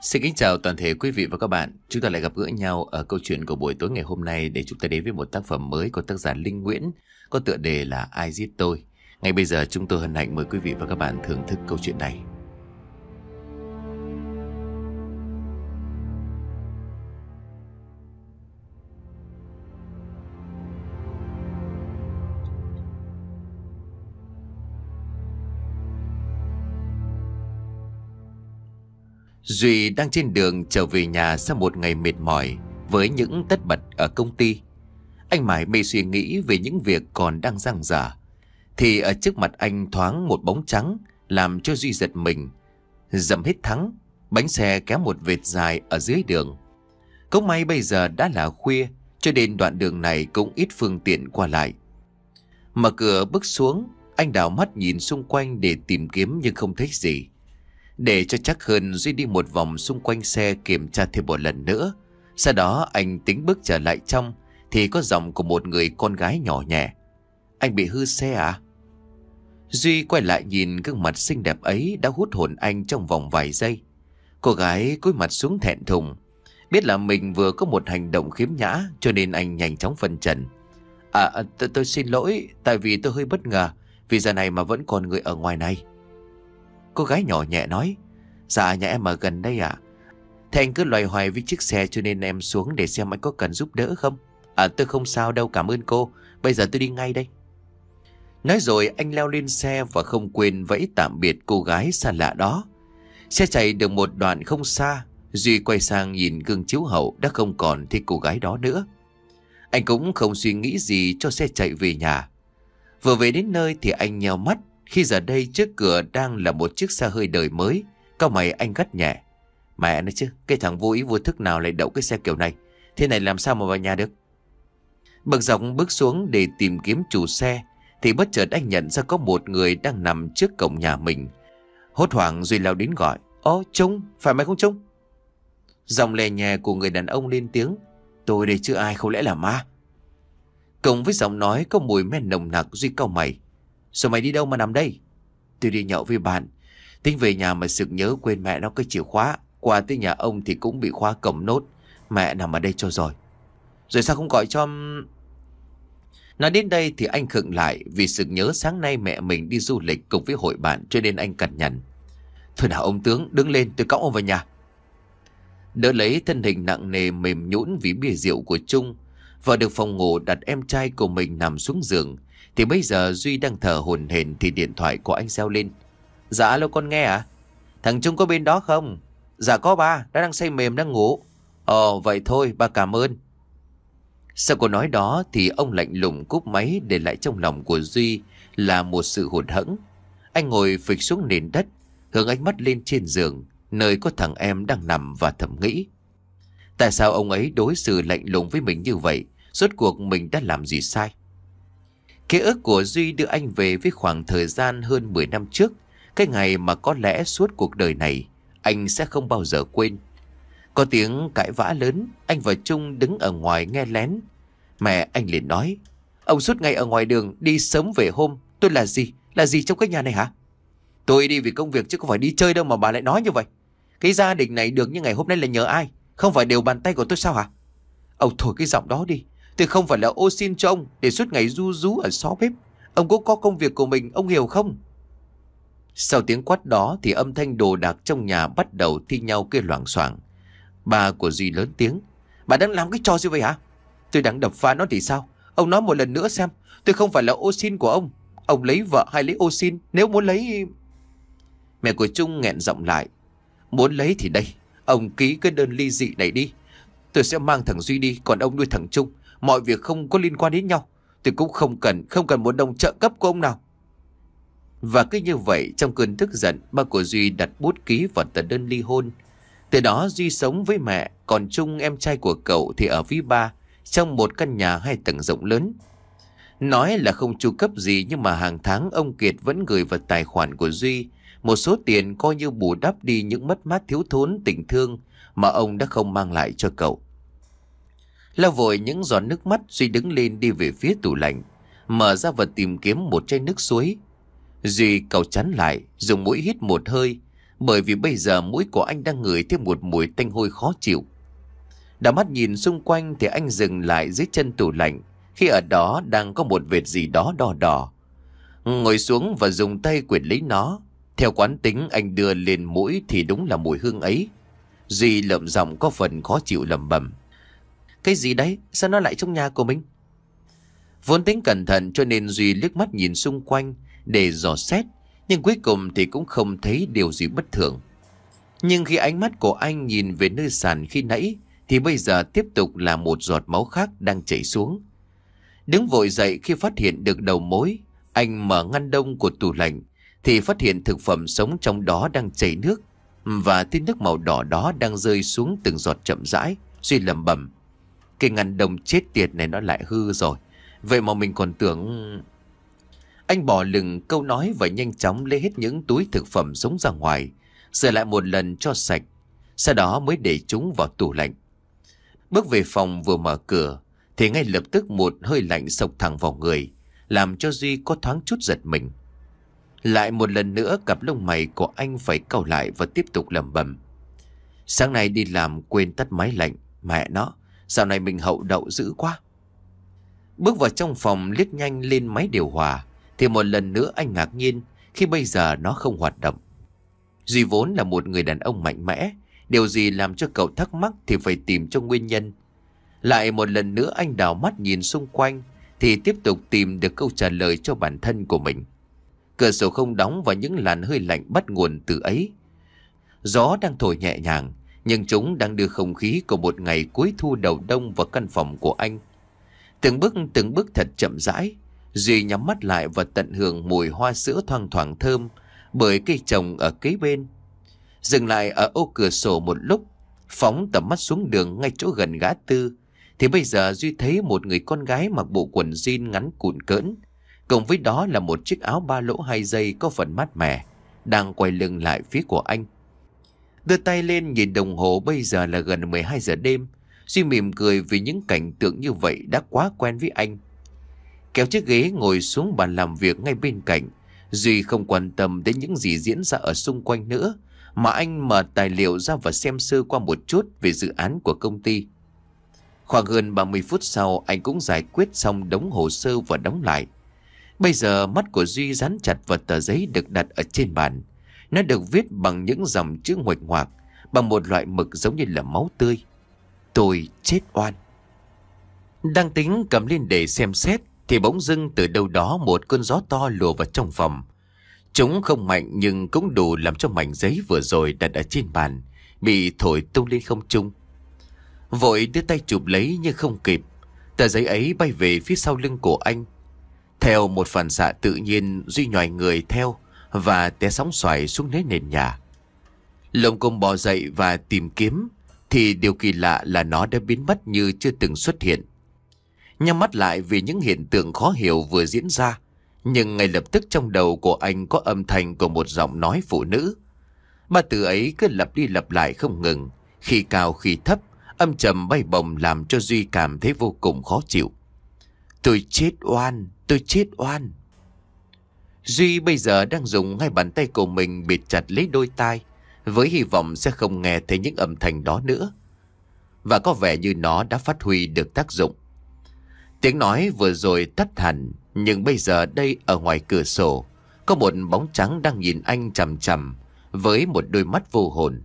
Xin kính chào toàn thể quý vị và các bạn. Chúng ta lại gặp gỡ nhau ở câu chuyện của buổi tối ngày hôm nay để chúng ta đến với một tác phẩm mới của tác giả Linh Nguyễn có tựa đề là Ai giết tôi. Ngay bây giờ chúng tôi hân hạnh mời quý vị và các bạn thưởng thức câu chuyện này. Duy đang trên đường trở về nhà sau một ngày mệt mỏi với những tất bật ở công ty. Anh mãi mê suy nghĩ về những việc còn đang dang dở. Thì ở trước mặt anh thoáng một bóng trắng làm cho Duy giật mình. Dầm hết thắng, bánh xe kéo một vệt dài ở dưới đường. Cốc may bây giờ đã là khuya cho nên đoạn đường này cũng ít phương tiện qua lại. Mở cửa bước xuống, anh đào mắt nhìn xung quanh để tìm kiếm nhưng không thấy gì. Để cho chắc hơn Duy đi một vòng xung quanh xe kiểm tra thêm một lần nữa Sau đó anh tính bước trở lại trong Thì có giọng của một người con gái nhỏ nhẹ Anh bị hư xe à? Duy quay lại nhìn gương mặt xinh đẹp ấy đã hút hồn anh trong vòng vài giây Cô gái cúi mặt xuống thẹn thùng Biết là mình vừa có một hành động khiếm nhã cho nên anh nhanh chóng phân trần À tôi xin lỗi tại vì tôi hơi bất ngờ Vì giờ này mà vẫn còn người ở ngoài này Cô gái nhỏ nhẹ nói Dạ nhà em ở gần đây ạ à? Thế anh cứ loài hoài với chiếc xe cho nên em xuống để xem anh có cần giúp đỡ không À tôi không sao đâu cảm ơn cô Bây giờ tôi đi ngay đây Nói rồi anh leo lên xe và không quên vẫy tạm biệt cô gái xa lạ đó Xe chạy được một đoạn không xa Duy quay sang nhìn gương chiếu hậu đã không còn thấy cô gái đó nữa Anh cũng không suy nghĩ gì cho xe chạy về nhà Vừa về đến nơi thì anh nheo mắt khi giờ đây trước cửa đang là một chiếc xe hơi đời mới Cao mày anh gắt nhẹ Mẹ nói chứ Cái thằng vô ý vô thức nào lại đậu cái xe kiểu này Thế này làm sao mà vào nhà được Bậc dọc bước xuống để tìm kiếm chủ xe Thì bất chợt anh nhận ra có một người đang nằm trước cổng nhà mình Hốt hoảng Duy lao đến gọi Ô Trung, phải mày không Trung Dòng lè nhè của người đàn ông lên tiếng Tôi đây chứ ai không lẽ là ma Cộng với giọng nói có mùi men nồng nặc Duy cao mày Sao mày đi đâu mà nằm đây? Tôi đi nhậu với bạn. Tính về nhà mà sực nhớ quên mẹ nó cái chìa khóa. Qua tới nhà ông thì cũng bị khóa cổng nốt. Mẹ nằm ở đây cho rồi. Rồi sao không gọi cho... Nói đến đây thì anh khựng lại vì sự nhớ sáng nay mẹ mình đi du lịch cùng với hội bạn cho nên anh cằn nhằn. Thôi nào ông tướng, đứng lên tôi cõng ông vào nhà. Đỡ lấy thân hình nặng nề mềm nhũn vì bia rượu của Trung. Vào được phòng ngủ đặt em trai của mình nằm xuống giường. Thì bây giờ Duy đang thở hồn hển thì điện thoại của anh reo lên. Dạ alo con nghe à? Thằng Trung có bên đó không? Dạ có ba, nó đang say mềm đang ngủ. Ồ ờ, vậy thôi ba cảm ơn. Sau câu nói đó thì ông lạnh lùng cúp máy để lại trong lòng của Duy là một sự hụt hẫng. Anh ngồi phịch xuống nền đất, hướng ánh mắt lên trên giường, nơi có thằng em đang nằm và thầm nghĩ. Tại sao ông ấy đối xử lạnh lùng với mình như vậy? Rốt cuộc mình đã làm gì sai? Ký ức của Duy đưa anh về với khoảng thời gian hơn 10 năm trước, cái ngày mà có lẽ suốt cuộc đời này anh sẽ không bao giờ quên. Có tiếng cãi vã lớn, anh và Trung đứng ở ngoài nghe lén. Mẹ anh liền nói, ông suốt ngày ở ngoài đường đi sớm về hôm, tôi là gì, là gì trong cái nhà này hả? Tôi đi vì công việc chứ không phải đi chơi đâu mà bà lại nói như vậy. Cái gia đình này được như ngày hôm nay là nhờ ai, không phải đều bàn tay của tôi sao hả? Ông thổi cái giọng đó đi, Tôi không phải là ô xin cho ông để suốt ngày ru rú ở xó bếp. Ông cũng có công việc của mình, ông hiểu không? Sau tiếng quát đó thì âm thanh đồ đạc trong nhà bắt đầu thi nhau kêu loảng xoảng. Bà của Duy lớn tiếng. Bà đang làm cái trò gì vậy hả? Tôi đang đập phá nó thì sao? Ông nói một lần nữa xem. Tôi không phải là ô xin của ông. Ông lấy vợ hay lấy ô xin? Nếu muốn lấy... Mẹ của Trung nghẹn giọng lại. Muốn lấy thì đây. Ông ký cái đơn ly dị này đi. Tôi sẽ mang thằng Duy đi. Còn ông nuôi thằng Trung mọi việc không có liên quan đến nhau. Tôi cũng không cần, không cần một đồng trợ cấp của ông nào. Và cứ như vậy, trong cơn tức giận, ba của Duy đặt bút ký vào tờ đơn ly hôn. Từ đó Duy sống với mẹ, còn chung em trai của cậu thì ở với ba, trong một căn nhà hai tầng rộng lớn. Nói là không chu cấp gì nhưng mà hàng tháng ông Kiệt vẫn gửi vào tài khoản của Duy một số tiền coi như bù đắp đi những mất mát thiếu thốn tình thương mà ông đã không mang lại cho cậu. Lau vội những giọt nước mắt Duy đứng lên đi về phía tủ lạnh Mở ra và tìm kiếm một chai nước suối Duy cầu chắn lại Dùng mũi hít một hơi Bởi vì bây giờ mũi của anh đang ngửi thêm một mùi tanh hôi khó chịu Đã mắt nhìn xung quanh Thì anh dừng lại dưới chân tủ lạnh Khi ở đó đang có một vệt gì đó đỏ đỏ Ngồi xuống và dùng tay quyển lấy nó Theo quán tính anh đưa lên mũi Thì đúng là mùi hương ấy Duy lợm giọng có phần khó chịu lầm bầm cái gì đấy? Sao nó lại trong nhà của mình? Vốn tính cẩn thận cho nên Duy liếc mắt nhìn xung quanh để dò xét. Nhưng cuối cùng thì cũng không thấy điều gì bất thường. Nhưng khi ánh mắt của anh nhìn về nơi sàn khi nãy thì bây giờ tiếp tục là một giọt máu khác đang chảy xuống. Đứng vội dậy khi phát hiện được đầu mối, anh mở ngăn đông của tủ lạnh thì phát hiện thực phẩm sống trong đó đang chảy nước và tí nước màu đỏ đó đang rơi xuống từng giọt chậm rãi, suy lầm bầm. Cái ngăn đồng chết tiệt này nó lại hư rồi Vậy mà mình còn tưởng Anh bỏ lừng câu nói Và nhanh chóng lấy hết những túi thực phẩm sống ra ngoài Sửa lại một lần cho sạch Sau đó mới để chúng vào tủ lạnh Bước về phòng vừa mở cửa Thì ngay lập tức một hơi lạnh sộc thẳng vào người Làm cho Duy có thoáng chút giật mình Lại một lần nữa cặp lông mày của anh phải cau lại và tiếp tục lầm bầm Sáng nay đi làm quên tắt máy lạnh Mẹ nó Dạo này mình hậu đậu dữ quá Bước vào trong phòng liếc nhanh lên máy điều hòa Thì một lần nữa anh ngạc nhiên Khi bây giờ nó không hoạt động Duy vốn là một người đàn ông mạnh mẽ Điều gì làm cho cậu thắc mắc Thì phải tìm cho nguyên nhân Lại một lần nữa anh đào mắt nhìn xung quanh Thì tiếp tục tìm được câu trả lời cho bản thân của mình Cửa sổ không đóng và những làn hơi lạnh bắt nguồn từ ấy Gió đang thổi nhẹ nhàng nhưng chúng đang đưa không khí của một ngày cuối thu đầu đông vào căn phòng của anh. Từng bước từng bước thật chậm rãi, Duy nhắm mắt lại và tận hưởng mùi hoa sữa thoang thoảng thơm bởi cây trồng ở kế bên. Dừng lại ở ô cửa sổ một lúc, phóng tầm mắt xuống đường ngay chỗ gần gã tư, thì bây giờ Duy thấy một người con gái mặc bộ quần jean ngắn cụn cỡn, cùng với đó là một chiếc áo ba lỗ hai dây có phần mát mẻ, đang quay lưng lại phía của anh. Đưa tay lên nhìn đồng hồ bây giờ là gần 12 giờ đêm. Duy mỉm cười vì những cảnh tượng như vậy đã quá quen với anh. Kéo chiếc ghế ngồi xuống bàn làm việc ngay bên cạnh. Duy không quan tâm đến những gì diễn ra ở xung quanh nữa. Mà anh mở tài liệu ra và xem sơ qua một chút về dự án của công ty. Khoảng hơn 30 phút sau anh cũng giải quyết xong đống hồ sơ và đóng lại. Bây giờ mắt của Duy dán chặt vào tờ giấy được đặt ở trên bàn. Nó được viết bằng những dòng chữ nguệch ngoạc, bằng một loại mực giống như là máu tươi. Tôi chết oan. Đang tính cầm lên để xem xét, thì bỗng dưng từ đâu đó một cơn gió to lùa vào trong phòng. Chúng không mạnh nhưng cũng đủ làm cho mảnh giấy vừa rồi đặt ở trên bàn, bị thổi tung lên không trung. Vội đưa tay chụp lấy nhưng không kịp, tờ giấy ấy bay về phía sau lưng của anh. Theo một phản xạ tự nhiên Duy nhòi người theo và té sóng xoài xuống lấy nền nhà. Lồng cung bò dậy và tìm kiếm thì điều kỳ lạ là nó đã biến mất như chưa từng xuất hiện. Nhắm mắt lại vì những hiện tượng khó hiểu vừa diễn ra, nhưng ngay lập tức trong đầu của anh có âm thanh của một giọng nói phụ nữ. Ba từ ấy cứ lặp đi lặp lại không ngừng, khi cao khi thấp, âm trầm bay bồng làm cho Duy cảm thấy vô cùng khó chịu. Tôi chết oan, tôi chết oan. Duy bây giờ đang dùng hai bàn tay của mình bịt chặt lấy đôi tai với hy vọng sẽ không nghe thấy những âm thanh đó nữa. Và có vẻ như nó đã phát huy được tác dụng. Tiếng nói vừa rồi tắt hẳn, nhưng bây giờ đây ở ngoài cửa sổ, có một bóng trắng đang nhìn anh chằm chằm với một đôi mắt vô hồn.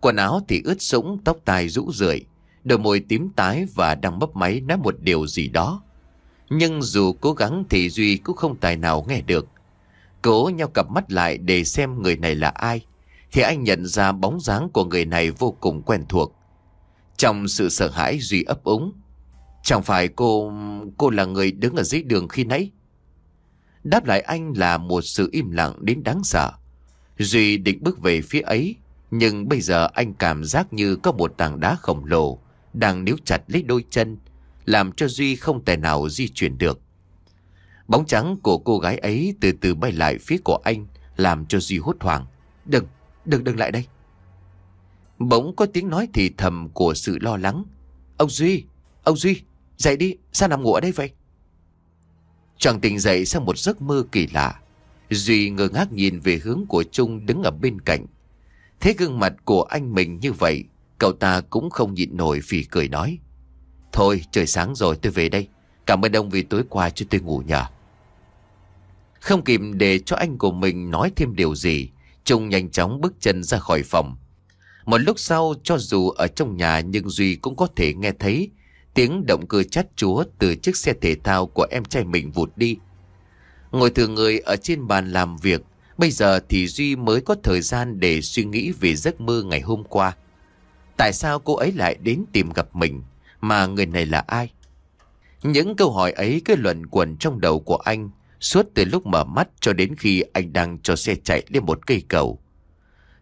Quần áo thì ướt sũng, tóc tai rũ rượi, đôi môi tím tái và đang mấp máy nói một điều gì đó. Nhưng dù cố gắng thì Duy cũng không tài nào nghe được. Cố nhau cặp mắt lại để xem người này là ai. Thì anh nhận ra bóng dáng của người này vô cùng quen thuộc. Trong sự sợ hãi Duy ấp úng. Chẳng phải cô... cô là người đứng ở dưới đường khi nãy. Đáp lại anh là một sự im lặng đến đáng sợ. Duy định bước về phía ấy. Nhưng bây giờ anh cảm giác như có một tảng đá khổng lồ đang níu chặt lấy đôi chân làm cho Duy không thể nào di chuyển được. Bóng trắng của cô gái ấy từ từ bay lại phía của anh, làm cho Duy hốt hoảng. Đừng, đừng, đừng lại đây. Bỗng có tiếng nói thì thầm của sự lo lắng. Ông Duy, ông Duy, dậy đi, sao nằm ngủ ở đây vậy? Chàng tỉnh dậy sau một giấc mơ kỳ lạ. Duy ngơ ngác nhìn về hướng của Trung đứng ở bên cạnh. Thế gương mặt của anh mình như vậy, cậu ta cũng không nhịn nổi vì cười nói. Thôi trời sáng rồi tôi về đây Cảm ơn ông vì tối qua cho tôi ngủ nhờ Không kịp để cho anh của mình nói thêm điều gì Trung nhanh chóng bước chân ra khỏi phòng Một lúc sau cho dù ở trong nhà Nhưng Duy cũng có thể nghe thấy Tiếng động cơ chát chúa từ chiếc xe thể thao của em trai mình vụt đi Ngồi thường người ở trên bàn làm việc Bây giờ thì Duy mới có thời gian để suy nghĩ về giấc mơ ngày hôm qua Tại sao cô ấy lại đến tìm gặp mình mà người này là ai? Những câu hỏi ấy cứ luẩn quẩn trong đầu của anh suốt từ lúc mở mắt cho đến khi anh đang cho xe chạy lên một cây cầu.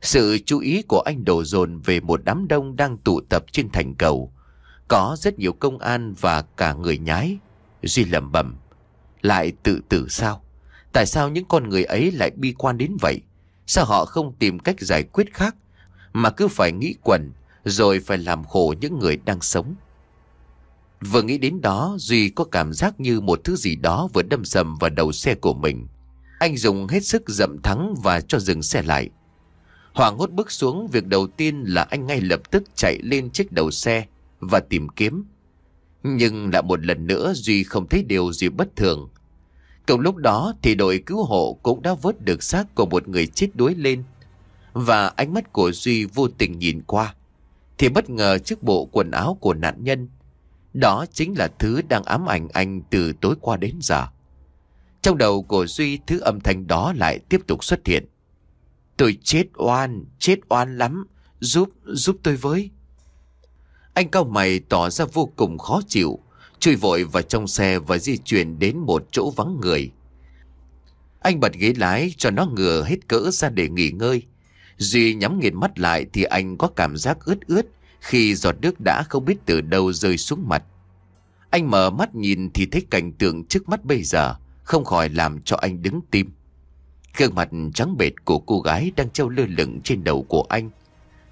Sự chú ý của anh đổ dồn về một đám đông đang tụ tập trên thành cầu. Có rất nhiều công an và cả người nhái. Duy lầm bẩm Lại tự tử sao? Tại sao những con người ấy lại bi quan đến vậy? Sao họ không tìm cách giải quyết khác? Mà cứ phải nghĩ quẩn rồi phải làm khổ những người đang sống. Vừa nghĩ đến đó, Duy có cảm giác như một thứ gì đó vừa đâm sầm vào đầu xe của mình. Anh dùng hết sức dậm thắng và cho dừng xe lại. Hoàng hốt bước xuống, việc đầu tiên là anh ngay lập tức chạy lên chiếc đầu xe và tìm kiếm. Nhưng lại một lần nữa Duy không thấy điều gì bất thường. Cùng lúc đó thì đội cứu hộ cũng đã vớt được xác của một người chết đuối lên. Và ánh mắt của Duy vô tình nhìn qua. Thì bất ngờ chiếc bộ quần áo của nạn nhân đó chính là thứ đang ám ảnh anh từ tối qua đến giờ. Trong đầu của Duy thứ âm thanh đó lại tiếp tục xuất hiện. Tôi chết oan, chết oan lắm, giúp, giúp tôi với. Anh cao mày tỏ ra vô cùng khó chịu, chui vội vào trong xe và di chuyển đến một chỗ vắng người. Anh bật ghế lái cho nó ngừa hết cỡ ra để nghỉ ngơi. Duy nhắm nghiền mắt lại thì anh có cảm giác ướt ướt khi giọt nước đã không biết từ đâu rơi xuống mặt. Anh mở mắt nhìn thì thấy cảnh tượng trước mắt bây giờ, không khỏi làm cho anh đứng tim. Gương mặt trắng bệt của cô gái đang treo lơ lửng trên đầu của anh.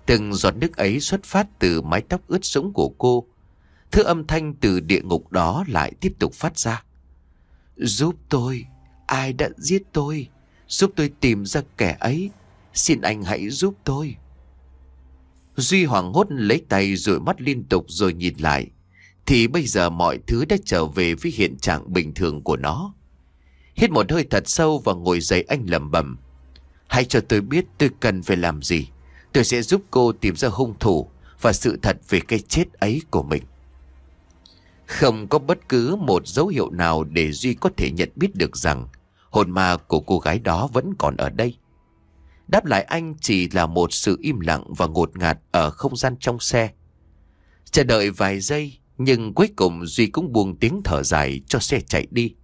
Từng giọt nước ấy xuất phát từ mái tóc ướt sũng của cô. Thứ âm thanh từ địa ngục đó lại tiếp tục phát ra. Giúp tôi, ai đã giết tôi? Giúp tôi tìm ra kẻ ấy. Xin anh hãy giúp tôi. Duy hoảng hốt lấy tay rồi mắt liên tục rồi nhìn lại. Thì bây giờ mọi thứ đã trở về với hiện trạng bình thường của nó. Hít một hơi thật sâu và ngồi dậy anh lầm bẩm Hãy cho tôi biết tôi cần phải làm gì. Tôi sẽ giúp cô tìm ra hung thủ và sự thật về cái chết ấy của mình. Không có bất cứ một dấu hiệu nào để Duy có thể nhận biết được rằng hồn ma của cô gái đó vẫn còn ở đây. Đáp lại anh chỉ là một sự im lặng và ngột ngạt ở không gian trong xe. Chờ đợi vài giây, nhưng cuối cùng Duy cũng buông tiếng thở dài cho xe chạy đi.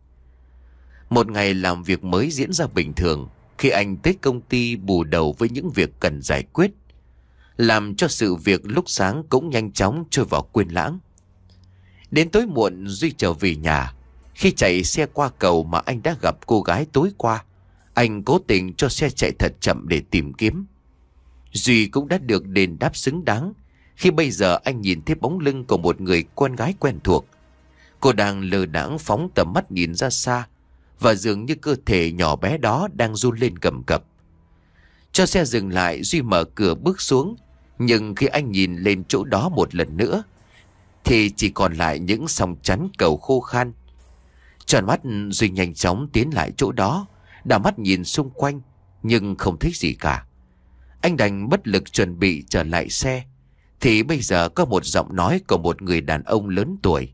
Một ngày làm việc mới diễn ra bình thường, khi anh tới công ty bù đầu với những việc cần giải quyết. Làm cho sự việc lúc sáng cũng nhanh chóng trôi vào quên lãng. Đến tối muộn Duy trở về nhà, khi chạy xe qua cầu mà anh đã gặp cô gái tối qua. Anh cố tình cho xe chạy thật chậm để tìm kiếm. Duy cũng đã được đền đáp xứng đáng khi bây giờ anh nhìn thấy bóng lưng của một người con gái quen thuộc. Cô đang lờ đãng phóng tầm mắt nhìn ra xa và dường như cơ thể nhỏ bé đó đang run lên cầm cập. Cho xe dừng lại Duy mở cửa bước xuống Nhưng khi anh nhìn lên chỗ đó một lần nữa Thì chỉ còn lại những sòng chắn cầu khô khan Tròn mắt Duy nhanh chóng tiến lại chỗ đó đảo mắt nhìn xung quanh nhưng không thấy gì cả. Anh đành bất lực chuẩn bị trở lại xe. Thì bây giờ có một giọng nói của một người đàn ông lớn tuổi.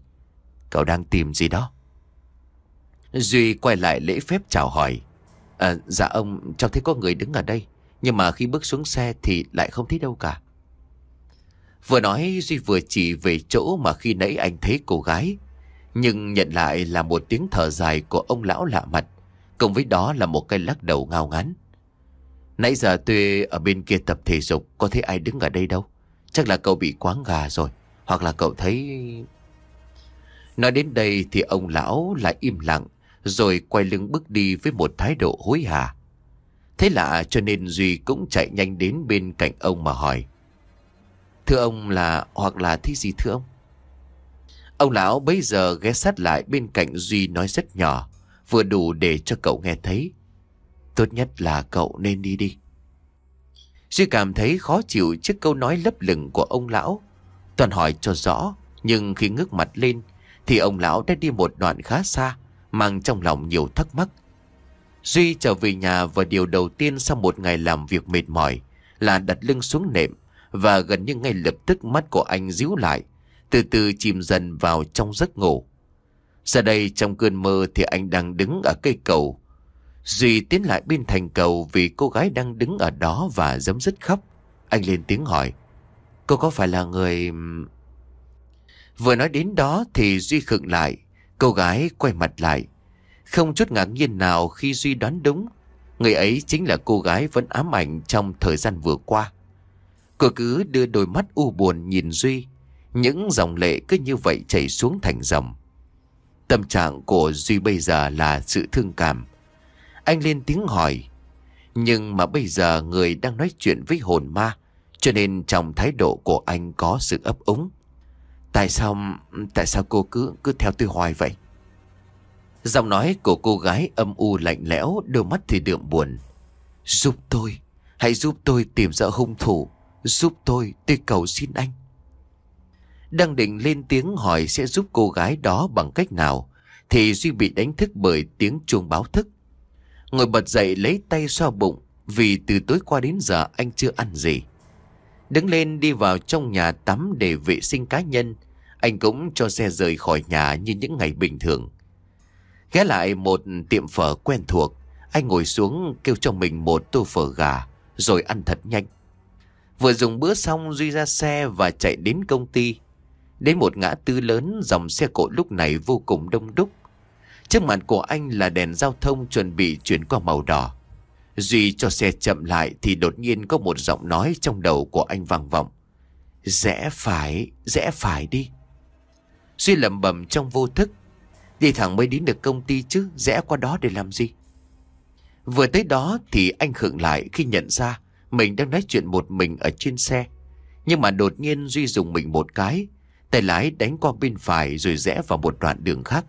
Cậu đang tìm gì đó? Duy quay lại lễ phép chào hỏi. À, dạ ông, cháu thấy có người đứng ở đây. Nhưng mà khi bước xuống xe thì lại không thấy đâu cả. Vừa nói Duy vừa chỉ về chỗ mà khi nãy anh thấy cô gái. Nhưng nhận lại là một tiếng thở dài của ông lão lạ mặt. Cùng với đó là một cái lắc đầu ngao ngán Nãy giờ tôi ở bên kia tập thể dục Có thấy ai đứng ở đây đâu Chắc là cậu bị quáng gà rồi Hoặc là cậu thấy... Nói đến đây thì ông lão lại im lặng Rồi quay lưng bước đi với một thái độ hối hả Thế lạ cho nên Duy cũng chạy nhanh đến bên cạnh ông mà hỏi Thưa ông là... hoặc là thế gì thưa ông? Ông lão bấy giờ ghé sát lại bên cạnh Duy nói rất nhỏ vừa đủ để cho cậu nghe thấy. Tốt nhất là cậu nên đi đi. Duy cảm thấy khó chịu trước câu nói lấp lửng của ông lão. Toàn hỏi cho rõ, nhưng khi ngước mặt lên thì ông lão đã đi một đoạn khá xa, mang trong lòng nhiều thắc mắc. Duy trở về nhà và điều đầu tiên sau một ngày làm việc mệt mỏi là đặt lưng xuống nệm và gần như ngay lập tức mắt của anh díu lại, từ từ chìm dần vào trong giấc ngủ. Giờ đây trong cơn mơ thì anh đang đứng ở cây cầu. Duy tiến lại bên thành cầu vì cô gái đang đứng ở đó và giấm dứt khóc. Anh lên tiếng hỏi. Cô có phải là người... Vừa nói đến đó thì Duy khựng lại. Cô gái quay mặt lại. Không chút ngạc nhiên nào khi Duy đoán đúng. Người ấy chính là cô gái vẫn ám ảnh trong thời gian vừa qua. Cô cứ đưa đôi mắt u buồn nhìn Duy. Những dòng lệ cứ như vậy chảy xuống thành dòng. Tâm trạng của Duy bây giờ là sự thương cảm. Anh lên tiếng hỏi. Nhưng mà bây giờ người đang nói chuyện với hồn ma. Cho nên trong thái độ của anh có sự ấp úng. Tại sao, tại sao cô cứ cứ theo tôi hoài vậy? Giọng nói của cô gái âm u lạnh lẽo, đôi mắt thì đượm buồn. Giúp tôi, hãy giúp tôi tìm ra hung thủ. Giúp tôi, tôi cầu xin anh. Đang định lên tiếng hỏi sẽ giúp cô gái đó bằng cách nào Thì Duy bị đánh thức bởi tiếng chuông báo thức Ngồi bật dậy lấy tay xoa bụng Vì từ tối qua đến giờ anh chưa ăn gì Đứng lên đi vào trong nhà tắm để vệ sinh cá nhân Anh cũng cho xe rời khỏi nhà như những ngày bình thường Ghé lại một tiệm phở quen thuộc Anh ngồi xuống kêu cho mình một tô phở gà Rồi ăn thật nhanh Vừa dùng bữa xong Duy ra xe và chạy đến công ty Đến một ngã tư lớn dòng xe cộ lúc này vô cùng đông đúc Trước mặt của anh là đèn giao thông chuẩn bị chuyển qua màu đỏ Duy cho xe chậm lại thì đột nhiên có một giọng nói trong đầu của anh vang vọng Rẽ phải, rẽ phải đi Duy lầm bầm trong vô thức Đi thẳng mới đến được công ty chứ Rẽ qua đó để làm gì Vừa tới đó thì anh khựng lại khi nhận ra Mình đang nói chuyện một mình ở trên xe Nhưng mà đột nhiên Duy dùng mình một cái Tay lái đánh qua bên phải rồi rẽ vào một đoạn đường khác.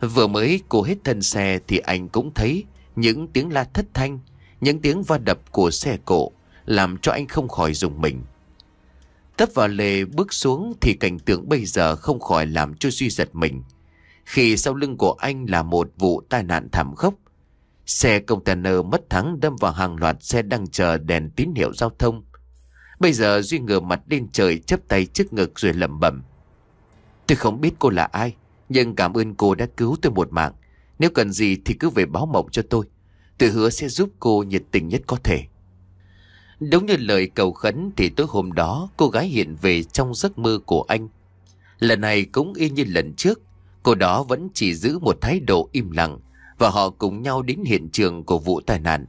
Vừa mới cô hết thân xe thì anh cũng thấy những tiếng la thất thanh, những tiếng va đập của xe cộ làm cho anh không khỏi dùng mình. Tấp vào lề bước xuống thì cảnh tượng bây giờ không khỏi làm cho Duy giật mình. Khi sau lưng của anh là một vụ tai nạn thảm khốc. Xe container mất thắng đâm vào hàng loạt xe đang chờ đèn tín hiệu giao thông Bây giờ Duy ngửa mặt lên trời chấp tay trước ngực rồi lẩm bẩm. Tôi không biết cô là ai, nhưng cảm ơn cô đã cứu tôi một mạng. Nếu cần gì thì cứ về báo mộng cho tôi. Tôi hứa sẽ giúp cô nhiệt tình nhất có thể. Đúng như lời cầu khấn thì tối hôm đó cô gái hiện về trong giấc mơ của anh. Lần này cũng y như lần trước, cô đó vẫn chỉ giữ một thái độ im lặng và họ cùng nhau đến hiện trường của vụ tai nạn.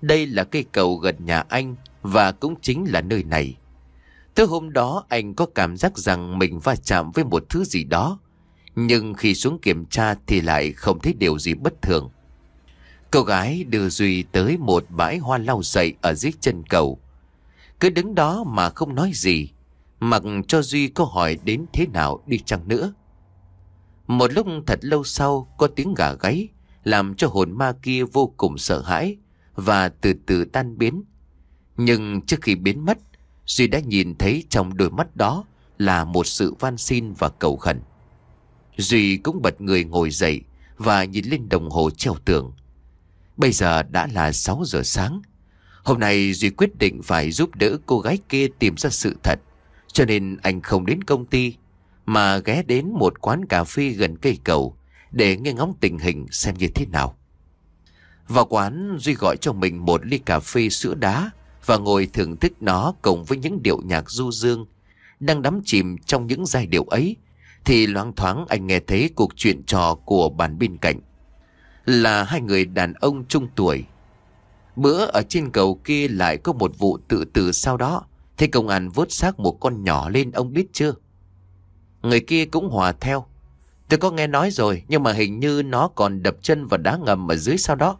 Đây là cây cầu gần nhà anh và cũng chính là nơi này Tới hôm đó anh có cảm giác rằng mình va chạm với một thứ gì đó Nhưng khi xuống kiểm tra thì lại không thấy điều gì bất thường Cô gái đưa Duy tới một bãi hoa lau sậy ở dưới chân cầu Cứ đứng đó mà không nói gì Mặc cho Duy câu hỏi đến thế nào đi chăng nữa Một lúc thật lâu sau có tiếng gà gáy Làm cho hồn ma kia vô cùng sợ hãi Và từ từ tan biến nhưng trước khi biến mất, Duy đã nhìn thấy trong đôi mắt đó là một sự van xin và cầu khẩn. Duy cũng bật người ngồi dậy và nhìn lên đồng hồ treo tường. Bây giờ đã là 6 giờ sáng. Hôm nay Duy quyết định phải giúp đỡ cô gái kia tìm ra sự thật. Cho nên anh không đến công ty mà ghé đến một quán cà phê gần cây cầu để nghe ngóng tình hình xem như thế nào. Vào quán Duy gọi cho mình một ly cà phê sữa đá và ngồi thưởng thức nó cùng với những điệu nhạc du dương. Đang đắm chìm trong những giai điệu ấy, thì loáng thoáng anh nghe thấy cuộc chuyện trò của bàn bên cạnh. Là hai người đàn ông trung tuổi. Bữa ở trên cầu kia lại có một vụ tự tử sau đó, thì công an vớt xác một con nhỏ lên ông biết chưa? Người kia cũng hòa theo. Tôi có nghe nói rồi, nhưng mà hình như nó còn đập chân vào đá ngầm ở dưới sau đó.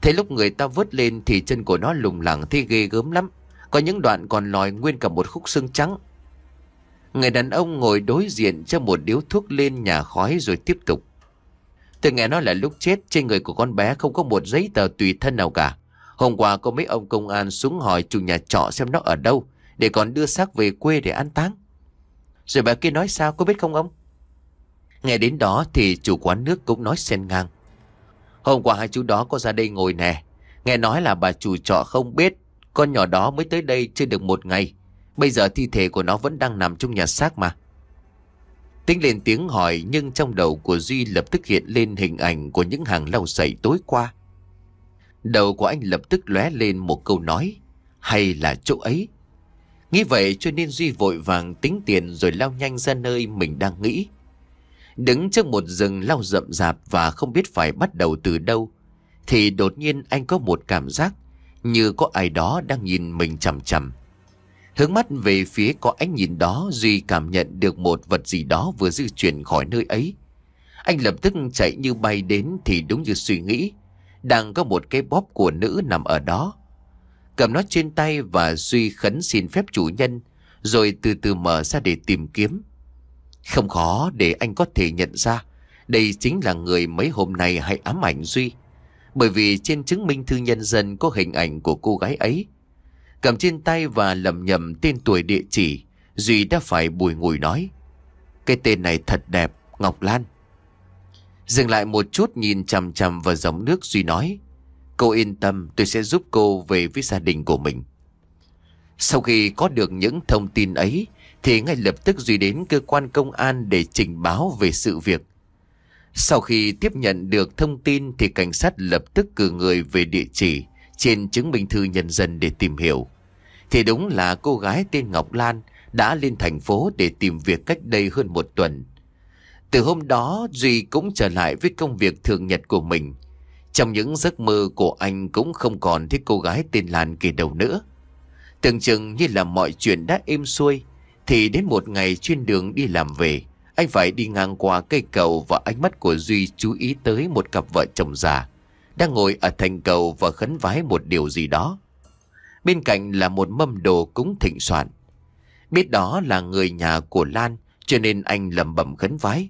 Thế lúc người ta vớt lên thì chân của nó lùng lẳng thấy ghê gớm lắm. Có những đoạn còn lòi nguyên cả một khúc xương trắng. Người đàn ông ngồi đối diện cho một điếu thuốc lên nhà khói rồi tiếp tục. Tôi nghe nói là lúc chết trên người của con bé không có một giấy tờ tùy thân nào cả. Hôm qua có mấy ông công an xuống hỏi chủ nhà trọ xem nó ở đâu để còn đưa xác về quê để an táng. Rồi bà kia nói sao có biết không ông? Nghe đến đó thì chủ quán nước cũng nói xen ngang. Hôm qua hai chú đó có ra đây ngồi nè. Nghe nói là bà chủ trọ không biết. Con nhỏ đó mới tới đây chưa được một ngày. Bây giờ thi thể của nó vẫn đang nằm trong nhà xác mà. Tính lên tiếng hỏi nhưng trong đầu của Duy lập tức hiện lên hình ảnh của những hàng lau sậy tối qua. Đầu của anh lập tức lóe lên một câu nói. Hay là chỗ ấy? Nghĩ vậy cho nên Duy vội vàng tính tiền rồi lao nhanh ra nơi mình đang nghĩ. Đứng trước một rừng lau rậm rạp và không biết phải bắt đầu từ đâu Thì đột nhiên anh có một cảm giác Như có ai đó đang nhìn mình chằm chằm Hướng mắt về phía có ánh nhìn đó Duy cảm nhận được một vật gì đó vừa di chuyển khỏi nơi ấy Anh lập tức chạy như bay đến thì đúng như suy nghĩ Đang có một cái bóp của nữ nằm ở đó Cầm nó trên tay và Duy khấn xin phép chủ nhân Rồi từ từ mở ra để tìm kiếm không khó để anh có thể nhận ra đây chính là người mấy hôm nay hay ám ảnh Duy. Bởi vì trên chứng minh thư nhân dân có hình ảnh của cô gái ấy. Cầm trên tay và lầm nhầm tên tuổi địa chỉ, Duy đã phải bùi ngùi nói. Cái tên này thật đẹp, Ngọc Lan. Dừng lại một chút nhìn chằm chằm vào dòng nước Duy nói. Cô yên tâm, tôi sẽ giúp cô về với gia đình của mình. Sau khi có được những thông tin ấy, thì ngay lập tức Duy đến cơ quan công an để trình báo về sự việc. Sau khi tiếp nhận được thông tin thì cảnh sát lập tức cử người về địa chỉ trên chứng minh thư nhân dân để tìm hiểu. Thì đúng là cô gái tên Ngọc Lan đã lên thành phố để tìm việc cách đây hơn một tuần. Từ hôm đó Duy cũng trở lại với công việc thường nhật của mình. Trong những giấc mơ của anh cũng không còn thấy cô gái tên Lan kỳ đầu nữa. Tưởng chừng như là mọi chuyện đã êm xuôi thì đến một ngày trên đường đi làm về Anh phải đi ngang qua cây cầu Và ánh mắt của Duy chú ý tới một cặp vợ chồng già Đang ngồi ở thành cầu và khấn vái một điều gì đó Bên cạnh là một mâm đồ cúng thịnh soạn Biết đó là người nhà của Lan Cho nên anh lầm bẩm khấn vái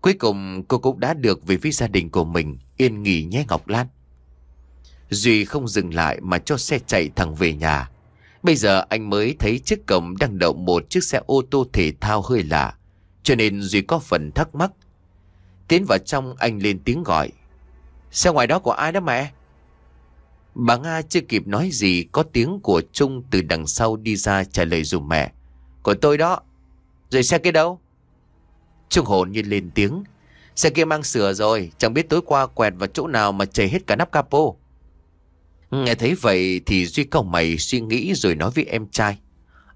Cuối cùng cô cũng đã được về với gia đình của mình Yên nghỉ nhé Ngọc Lan Duy không dừng lại mà cho xe chạy thẳng về nhà Bây giờ anh mới thấy chiếc cổng đang đậu một chiếc xe ô tô thể thao hơi lạ, cho nên Duy có phần thắc mắc. Tiến vào trong anh lên tiếng gọi. Xe ngoài đó của ai đó mẹ? Bà Nga chưa kịp nói gì có tiếng của Trung từ đằng sau đi ra trả lời dùm mẹ. Của tôi đó. Rồi xe kia đâu? Trung hồn như lên tiếng. Xe kia mang sửa rồi, chẳng biết tối qua quẹt vào chỗ nào mà chảy hết cả nắp capo. Nghe thấy vậy thì Duy cầu mày suy nghĩ rồi nói với em trai.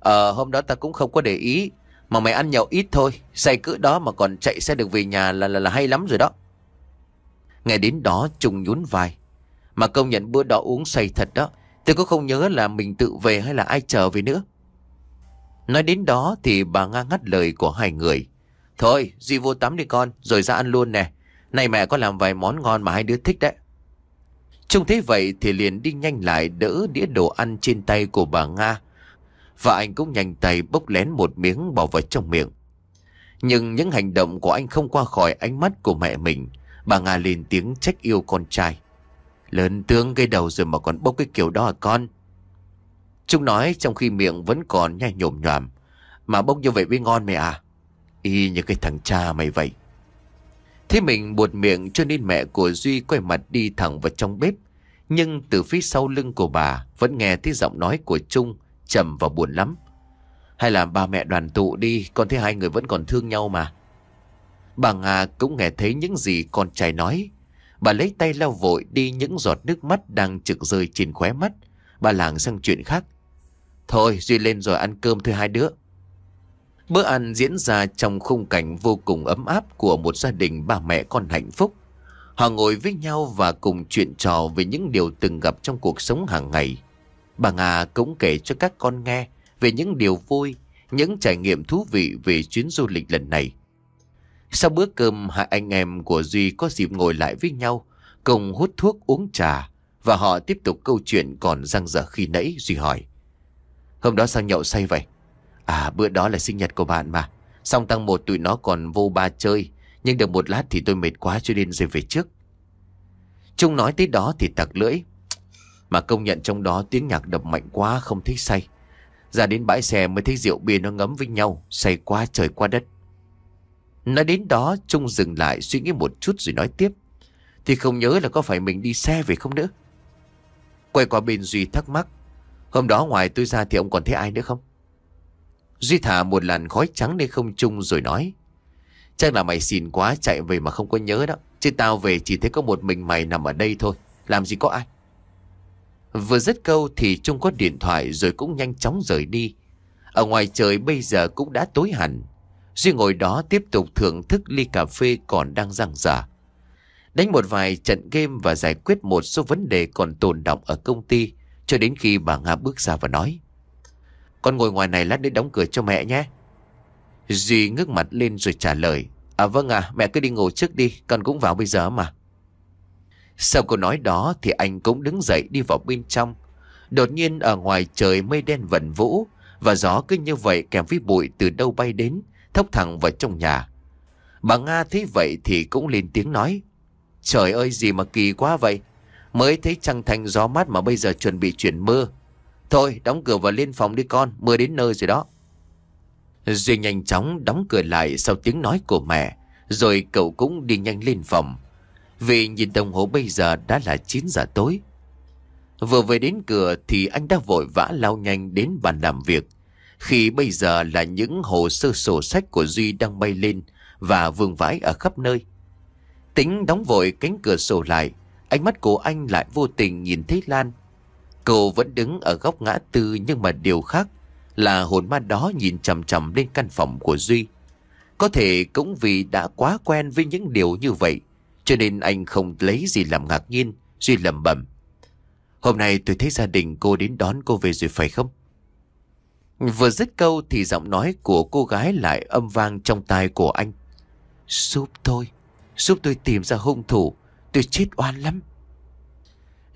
Ờ hôm đó ta cũng không có để ý. Mà mày ăn nhậu ít thôi. Say cỡ đó mà còn chạy xe được về nhà là là, là hay lắm rồi đó. Nghe đến đó trùng nhún vai. Mà công nhận bữa đó uống say thật đó. Tôi cũng không nhớ là mình tự về hay là ai chờ về nữa. Nói đến đó thì bà Nga ngắt lời của hai người. Thôi Duy vô tắm đi con rồi ra ăn luôn nè. Này mẹ có làm vài món ngon mà hai đứa thích đấy. Trông thấy vậy thì liền đi nhanh lại đỡ đĩa đồ ăn trên tay của bà Nga. Và anh cũng nhanh tay bốc lén một miếng bỏ vào trong miệng. Nhưng những hành động của anh không qua khỏi ánh mắt của mẹ mình. Bà Nga lên tiếng trách yêu con trai. Lớn tướng gây đầu rồi mà còn bốc cái kiểu đó à con? Trung nói trong khi miệng vẫn còn nhai nhồm nhòm. Mà bốc như vậy mới ngon mẹ à? Y như cái thằng cha mày vậy. Thế mình buột miệng cho nên mẹ của Duy quay mặt đi thẳng vào trong bếp. Nhưng từ phía sau lưng của bà vẫn nghe thấy giọng nói của Trung trầm và buồn lắm. Hay là ba mẹ đoàn tụ đi, con thấy hai người vẫn còn thương nhau mà. Bà Nga cũng nghe thấy những gì con trai nói. Bà lấy tay lau vội đi những giọt nước mắt đang trực rơi trên khóe mắt. Bà làng sang chuyện khác. Thôi Duy lên rồi ăn cơm thôi hai đứa Bữa ăn diễn ra trong khung cảnh vô cùng ấm áp của một gia đình bà mẹ con hạnh phúc. Họ ngồi với nhau và cùng chuyện trò về những điều từng gặp trong cuộc sống hàng ngày. Bà Nga cũng kể cho các con nghe về những điều vui, những trải nghiệm thú vị về chuyến du lịch lần này. Sau bữa cơm, hai anh em của Duy có dịp ngồi lại với nhau, cùng hút thuốc uống trà, và họ tiếp tục câu chuyện còn răng dở khi nãy Duy hỏi. Hôm đó sao nhậu say vậy? À bữa đó là sinh nhật của bạn mà Xong tăng một tụi nó còn vô ba chơi Nhưng được một lát thì tôi mệt quá cho nên rồi về trước Trung nói tới đó thì tặc lưỡi Mà công nhận trong đó tiếng nhạc đập mạnh quá không thích say Ra đến bãi xe mới thấy rượu bia nó ngấm với nhau Say quá trời qua đất Nói đến đó Trung dừng lại suy nghĩ một chút rồi nói tiếp Thì không nhớ là có phải mình đi xe về không nữa Quay qua bên Duy thắc mắc Hôm đó ngoài tôi ra thì ông còn thấy ai nữa không Duy thả một làn khói trắng lên không trung rồi nói Chắc là mày xìn quá chạy về mà không có nhớ đó Chứ tao về chỉ thấy có một mình mày nằm ở đây thôi Làm gì có ai Vừa dứt câu thì Trung có điện thoại rồi cũng nhanh chóng rời đi Ở ngoài trời bây giờ cũng đã tối hẳn Duy ngồi đó tiếp tục thưởng thức ly cà phê còn đang răng giả Đánh một vài trận game và giải quyết một số vấn đề còn tồn động ở công ty Cho đến khi bà Nga bước ra và nói con ngồi ngoài này lát nữa đóng cửa cho mẹ nhé Duy ngước mặt lên rồi trả lời À vâng à mẹ cứ đi ngồi trước đi Con cũng vào bây giờ mà Sau câu nói đó thì anh cũng đứng dậy đi vào bên trong Đột nhiên ở ngoài trời mây đen vẩn vũ Và gió cứ như vậy kèm với bụi từ đâu bay đến Thốc thẳng vào trong nhà Bà Nga thấy vậy thì cũng lên tiếng nói Trời ơi gì mà kỳ quá vậy Mới thấy trăng thành gió mát mà bây giờ chuẩn bị chuyển mưa Thôi đóng cửa vào lên phòng đi con Mưa đến nơi rồi đó Duy nhanh chóng đóng cửa lại Sau tiếng nói của mẹ Rồi cậu cũng đi nhanh lên phòng Vì nhìn đồng hồ bây giờ đã là 9 giờ tối Vừa về đến cửa Thì anh đã vội vã lao nhanh đến bàn làm việc Khi bây giờ là những hồ sơ sổ sách của Duy đang bay lên Và vương vãi ở khắp nơi Tính đóng vội cánh cửa sổ lại Ánh mắt của anh lại vô tình nhìn thấy Lan cô vẫn đứng ở góc ngã tư nhưng mà điều khác là hồn ma đó nhìn chầm chầm lên căn phòng của Duy. Có thể cũng vì đã quá quen với những điều như vậy, cho nên anh không lấy gì làm ngạc nhiên, Duy lẩm bẩm. Hôm nay tôi thấy gia đình cô đến đón cô về rồi phải không? Vừa dứt câu thì giọng nói của cô gái lại âm vang trong tai của anh. Giúp tôi, giúp tôi tìm ra hung thủ, tôi chết oan lắm.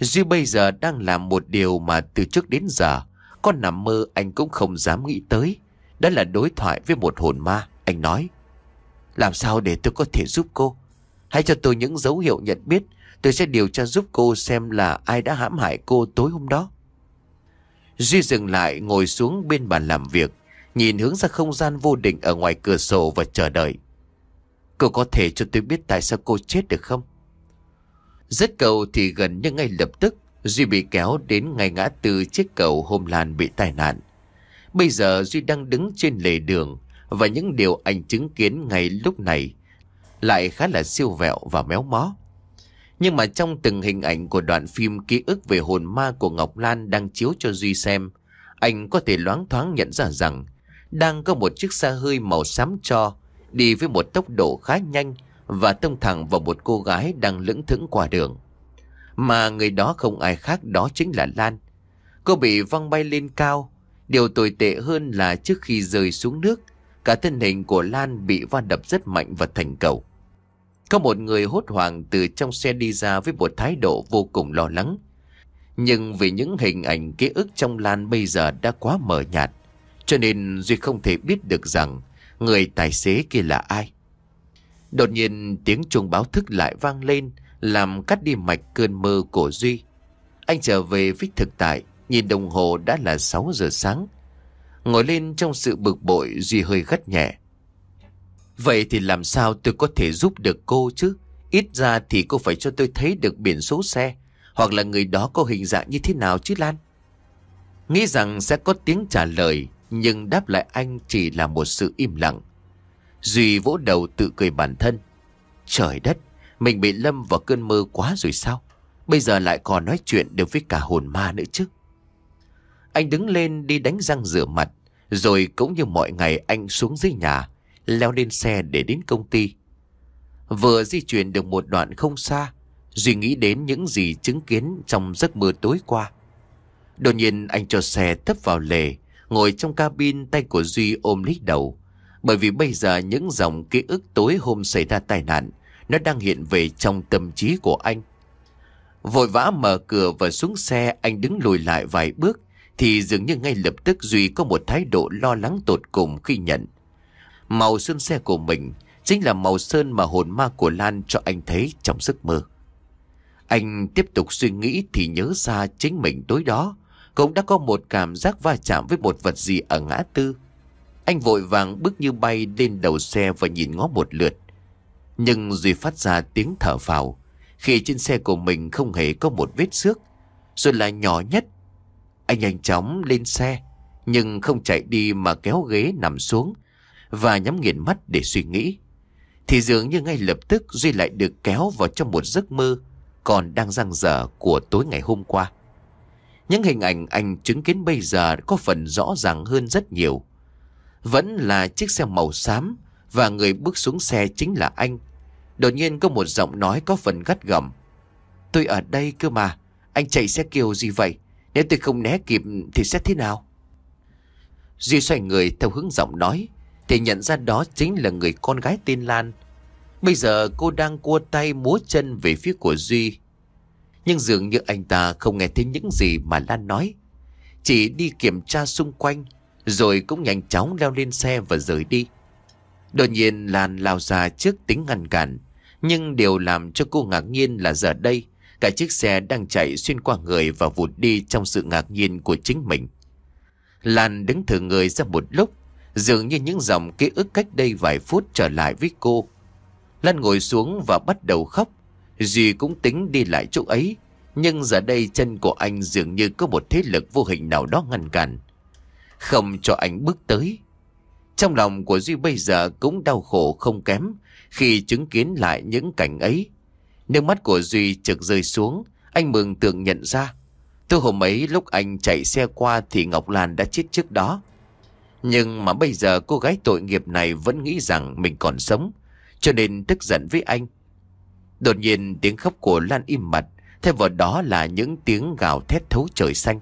Duy bây giờ đang làm một điều mà từ trước đến giờ Con nằm mơ anh cũng không dám nghĩ tới Đó là đối thoại với một hồn ma Anh nói Làm sao để tôi có thể giúp cô Hãy cho tôi những dấu hiệu nhận biết Tôi sẽ điều tra giúp cô xem là ai đã hãm hại cô tối hôm đó Duy dừng lại ngồi xuống bên bàn làm việc Nhìn hướng ra không gian vô định ở ngoài cửa sổ và chờ đợi Cô có thể cho tôi biết tại sao cô chết được không? Rất cầu thì gần như ngay lập tức Duy bị kéo đến ngay ngã tư chiếc cầu hôm Lan bị tai nạn. Bây giờ Duy đang đứng trên lề đường và những điều anh chứng kiến ngay lúc này lại khá là siêu vẹo và méo mó. Nhưng mà trong từng hình ảnh của đoạn phim ký ức về hồn ma của Ngọc Lan đang chiếu cho Duy xem, anh có thể loáng thoáng nhận ra rằng đang có một chiếc xe hơi màu xám cho đi với một tốc độ khá nhanh và tông thẳng vào một cô gái đang lững thững qua đường. Mà người đó không ai khác đó chính là Lan. Cô bị văng bay lên cao. Điều tồi tệ hơn là trước khi rơi xuống nước, cả thân hình của Lan bị va đập rất mạnh và thành cầu. Có một người hốt hoảng từ trong xe đi ra với một thái độ vô cùng lo lắng. Nhưng vì những hình ảnh ký ức trong Lan bây giờ đã quá mờ nhạt, cho nên Duy không thể biết được rằng người tài xế kia là ai. Đột nhiên tiếng chuông báo thức lại vang lên Làm cắt đi mạch cơn mơ của Duy Anh trở về với thực tại Nhìn đồng hồ đã là 6 giờ sáng Ngồi lên trong sự bực bội Duy hơi gắt nhẹ Vậy thì làm sao tôi có thể giúp được cô chứ Ít ra thì cô phải cho tôi thấy được biển số xe Hoặc là người đó có hình dạng như thế nào chứ Lan Nghĩ rằng sẽ có tiếng trả lời Nhưng đáp lại anh chỉ là một sự im lặng Duy vỗ đầu tự cười bản thân. Trời đất, mình bị lâm vào cơn mơ quá rồi sao? Bây giờ lại còn nói chuyện đều với cả hồn ma nữa chứ. Anh đứng lên đi đánh răng rửa mặt, rồi cũng như mọi ngày anh xuống dưới nhà, leo lên xe để đến công ty. Vừa di chuyển được một đoạn không xa, Duy nghĩ đến những gì chứng kiến trong giấc mơ tối qua. Đột nhiên anh cho xe thấp vào lề, ngồi trong cabin tay của Duy ôm lít đầu. Bởi vì bây giờ những dòng ký ức tối hôm xảy ra tai nạn Nó đang hiện về trong tâm trí của anh Vội vã mở cửa và xuống xe Anh đứng lùi lại vài bước Thì dường như ngay lập tức Duy có một thái độ lo lắng tột cùng khi nhận Màu sơn xe của mình Chính là màu sơn mà hồn ma của Lan cho anh thấy trong giấc mơ Anh tiếp tục suy nghĩ thì nhớ ra chính mình tối đó Cũng đã có một cảm giác va chạm với một vật gì ở ngã tư anh vội vàng bước như bay lên đầu xe và nhìn ngó một lượt. Nhưng Duy phát ra tiếng thở phào khi trên xe của mình không hề có một vết xước, rồi là nhỏ nhất. Anh nhanh chóng lên xe, nhưng không chạy đi mà kéo ghế nằm xuống và nhắm nghiền mắt để suy nghĩ. Thì dường như ngay lập tức Duy lại được kéo vào trong một giấc mơ còn đang răng dở của tối ngày hôm qua. Những hình ảnh anh chứng kiến bây giờ có phần rõ ràng hơn rất nhiều. Vẫn là chiếc xe màu xám Và người bước xuống xe chính là anh Đột nhiên có một giọng nói có phần gắt gầm Tôi ở đây cơ mà Anh chạy xe kiều gì vậy Nếu tôi không né kịp thì sẽ thế nào Duy xoay người theo hướng giọng nói Thì nhận ra đó chính là người con gái tên Lan Bây giờ cô đang cua tay múa chân về phía của Duy Nhưng dường như anh ta không nghe thấy những gì mà Lan nói Chỉ đi kiểm tra xung quanh rồi cũng nhanh chóng leo lên xe và rời đi. Đột nhiên Lan lao ra trước tính ngăn cản, nhưng điều làm cho cô ngạc nhiên là giờ đây, cả chiếc xe đang chạy xuyên qua người và vụt đi trong sự ngạc nhiên của chính mình. Lan đứng thử người ra một lúc, dường như những dòng ký ức cách đây vài phút trở lại với cô. Lan ngồi xuống và bắt đầu khóc, Duy cũng tính đi lại chỗ ấy, nhưng giờ đây chân của anh dường như có một thế lực vô hình nào đó ngăn cản không cho anh bước tới. Trong lòng của Duy bây giờ cũng đau khổ không kém khi chứng kiến lại những cảnh ấy. Nước mắt của Duy trực rơi xuống, anh mừng tưởng nhận ra. Từ hôm ấy lúc anh chạy xe qua thì Ngọc Lan đã chết trước đó. Nhưng mà bây giờ cô gái tội nghiệp này vẫn nghĩ rằng mình còn sống, cho nên tức giận với anh. Đột nhiên tiếng khóc của Lan im mặt, thay vào đó là những tiếng gào thét thấu trời xanh.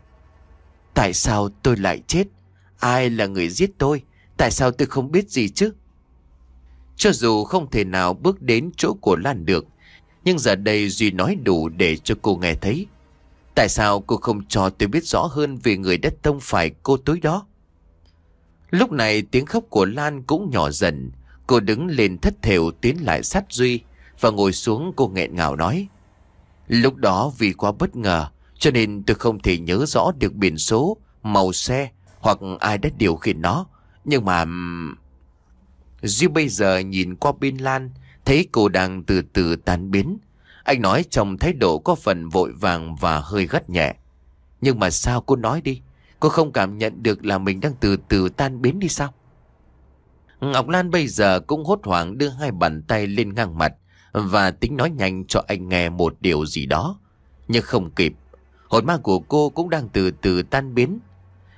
Tại sao tôi lại chết? Ai là người giết tôi? Tại sao tôi không biết gì chứ? Cho dù không thể nào bước đến chỗ của Lan được, nhưng giờ đây Duy nói đủ để cho cô nghe thấy. Tại sao cô không cho tôi biết rõ hơn về người đất tông phải cô tối đó? Lúc này tiếng khóc của Lan cũng nhỏ dần. Cô đứng lên thất thểu tiến lại sát Duy và ngồi xuống cô nghẹn ngào nói. Lúc đó vì quá bất ngờ cho nên tôi không thể nhớ rõ được biển số, màu xe hoặc ai đã điều khiển nó Nhưng mà... Duy bây giờ nhìn qua bên Lan Thấy cô đang từ từ tan biến Anh nói trong thái độ có phần vội vàng và hơi gắt nhẹ Nhưng mà sao cô nói đi Cô không cảm nhận được là mình đang từ từ tan biến đi sao Ngọc Lan bây giờ cũng hốt hoảng đưa hai bàn tay lên ngang mặt Và tính nói nhanh cho anh nghe một điều gì đó Nhưng không kịp Hồn ma của cô cũng đang từ từ tan biến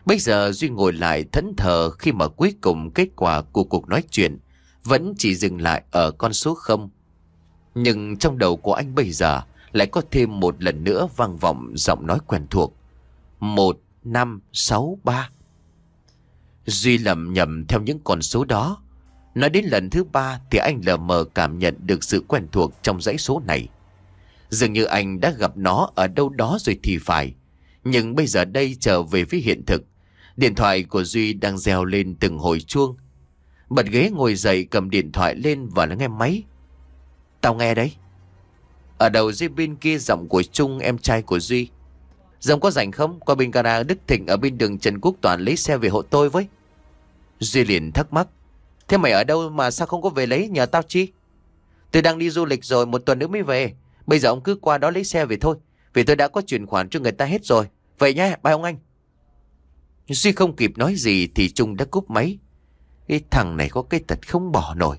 Bây giờ Duy ngồi lại thẫn thờ khi mà cuối cùng kết quả của cuộc nói chuyện vẫn chỉ dừng lại ở con số không. Nhưng trong đầu của anh bây giờ lại có thêm một lần nữa vang vọng giọng nói quen thuộc. Một, năm, sáu, ba. Duy lầm nhầm theo những con số đó. Nói đến lần thứ ba thì anh lờ mờ cảm nhận được sự quen thuộc trong dãy số này. Dường như anh đã gặp nó ở đâu đó rồi thì phải. Nhưng bây giờ đây trở về với hiện thực Điện thoại của Duy đang reo lên từng hồi chuông. Bật ghế ngồi dậy cầm điện thoại lên và lắng nghe máy. Tao nghe đấy. Ở đầu dưới bên kia giọng của Trung em trai của Duy. Dòng có rảnh không? Qua bên gara Đức Thịnh ở bên đường Trần Quốc Toàn lấy xe về hộ tôi với. Duy liền thắc mắc. Thế mày ở đâu mà sao không có về lấy nhờ tao chi? Tôi đang đi du lịch rồi một tuần nữa mới về. Bây giờ ông cứ qua đó lấy xe về thôi. Vì tôi đã có chuyển khoản cho người ta hết rồi. Vậy nhé, bye ông anh. Duy không kịp nói gì thì Trung đã cúp máy. Cái thằng này có cái tật không bỏ nổi.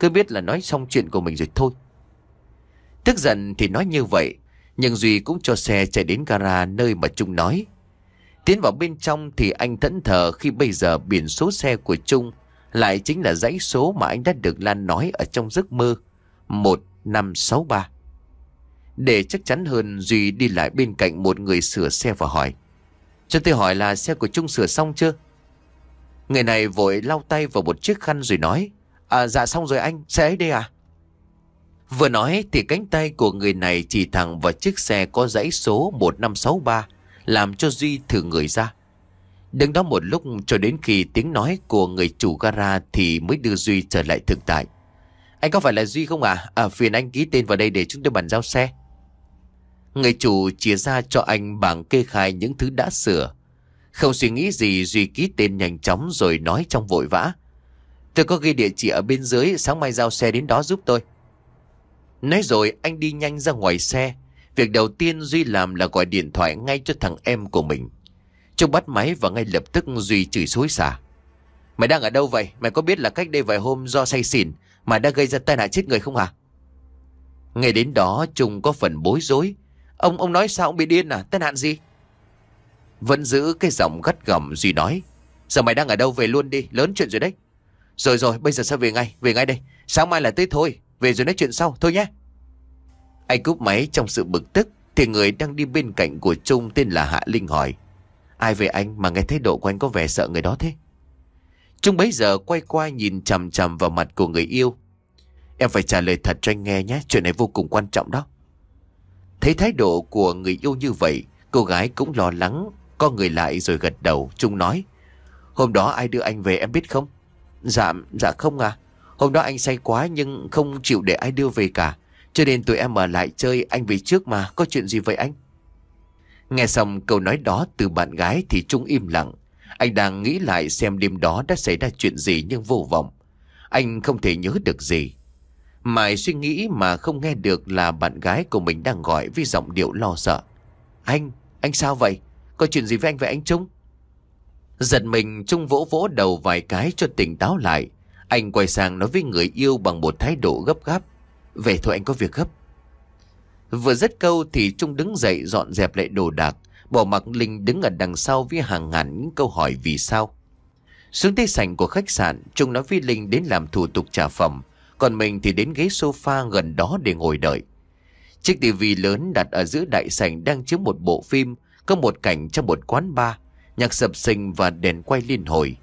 Cứ biết là nói xong chuyện của mình rồi thôi. Tức giận thì nói như vậy. Nhưng Duy cũng cho xe chạy đến gara nơi mà Trung nói. Tiến vào bên trong thì anh thẫn thờ khi bây giờ biển số xe của Trung lại chính là dãy số mà anh đã được Lan nói ở trong giấc mơ 1563. Để chắc chắn hơn Duy đi lại bên cạnh một người sửa xe và hỏi. Cho tôi hỏi là xe của Trung sửa xong chưa? Người này vội lau tay vào một chiếc khăn rồi nói À dạ xong rồi anh, xe ấy đây à? Vừa nói thì cánh tay của người này chỉ thẳng vào chiếc xe có dãy số 1563 Làm cho Duy thử người ra Đứng đó một lúc cho đến khi tiếng nói của người chủ gara thì mới đưa Duy trở lại thực tại Anh có phải là Duy không à? À phiền anh ký tên vào đây để chúng tôi bàn giao xe Người chủ chia ra cho anh bảng kê khai những thứ đã sửa. Không suy nghĩ gì Duy ký tên nhanh chóng rồi nói trong vội vã. Tôi có ghi địa chỉ ở bên dưới, sáng mai giao xe đến đó giúp tôi. Nói rồi anh đi nhanh ra ngoài xe. Việc đầu tiên Duy làm là gọi điện thoại ngay cho thằng em của mình. Trung bắt máy và ngay lập tức Duy chửi xối xả. Mày đang ở đâu vậy? Mày có biết là cách đây vài hôm do say xỉn mà đã gây ra tai nạn chết người không À? Ngay đến đó Trung có phần bối rối. Ông ông nói sao ông bị điên à Tai nạn gì Vẫn giữ cái giọng gắt gầm Duy nói Giờ mày đang ở đâu về luôn đi Lớn chuyện rồi đấy Rồi rồi bây giờ sao về ngay Về ngay đây Sáng mai là tới thôi Về rồi nói chuyện sau Thôi nhé Anh cúp máy trong sự bực tức Thì người đang đi bên cạnh của Trung Tên là Hạ Linh hỏi Ai về anh mà nghe thái độ của anh có vẻ sợ người đó thế Trung bấy giờ quay qua nhìn chằm chằm vào mặt của người yêu Em phải trả lời thật cho anh nghe nhé Chuyện này vô cùng quan trọng đó Thấy thái độ của người yêu như vậy, cô gái cũng lo lắng, co người lại rồi gật đầu, Trung nói. Hôm đó ai đưa anh về em biết không? Dạ, dạ không à. Hôm đó anh say quá nhưng không chịu để ai đưa về cả. Cho nên tụi em ở lại chơi, anh về trước mà, có chuyện gì vậy anh? Nghe xong câu nói đó từ bạn gái thì Trung im lặng. Anh đang nghĩ lại xem đêm đó đã xảy ra chuyện gì nhưng vô vọng. Anh không thể nhớ được gì. Mải suy nghĩ mà không nghe được là bạn gái của mình đang gọi với giọng điệu lo sợ. Anh, anh sao vậy? Có chuyện gì với anh vậy anh Trung? Giật mình Trung vỗ vỗ đầu vài cái cho tỉnh táo lại. Anh quay sang nói với người yêu bằng một thái độ gấp gáp. Về thôi anh có việc gấp. Vừa dứt câu thì Trung đứng dậy dọn dẹp lại đồ đạc. Bỏ mặc Linh đứng ở đằng sau với hàng ngàn những câu hỏi vì sao. Xuống tới sảnh của khách sạn, Trung nói với Linh đến làm thủ tục trả phòng. Còn mình thì đến ghế sofa gần đó để ngồi đợi Chiếc tivi lớn đặt ở giữa đại sảnh đang chiếu một bộ phim Có một cảnh trong một quán bar Nhạc sập sinh và đèn quay liên hồi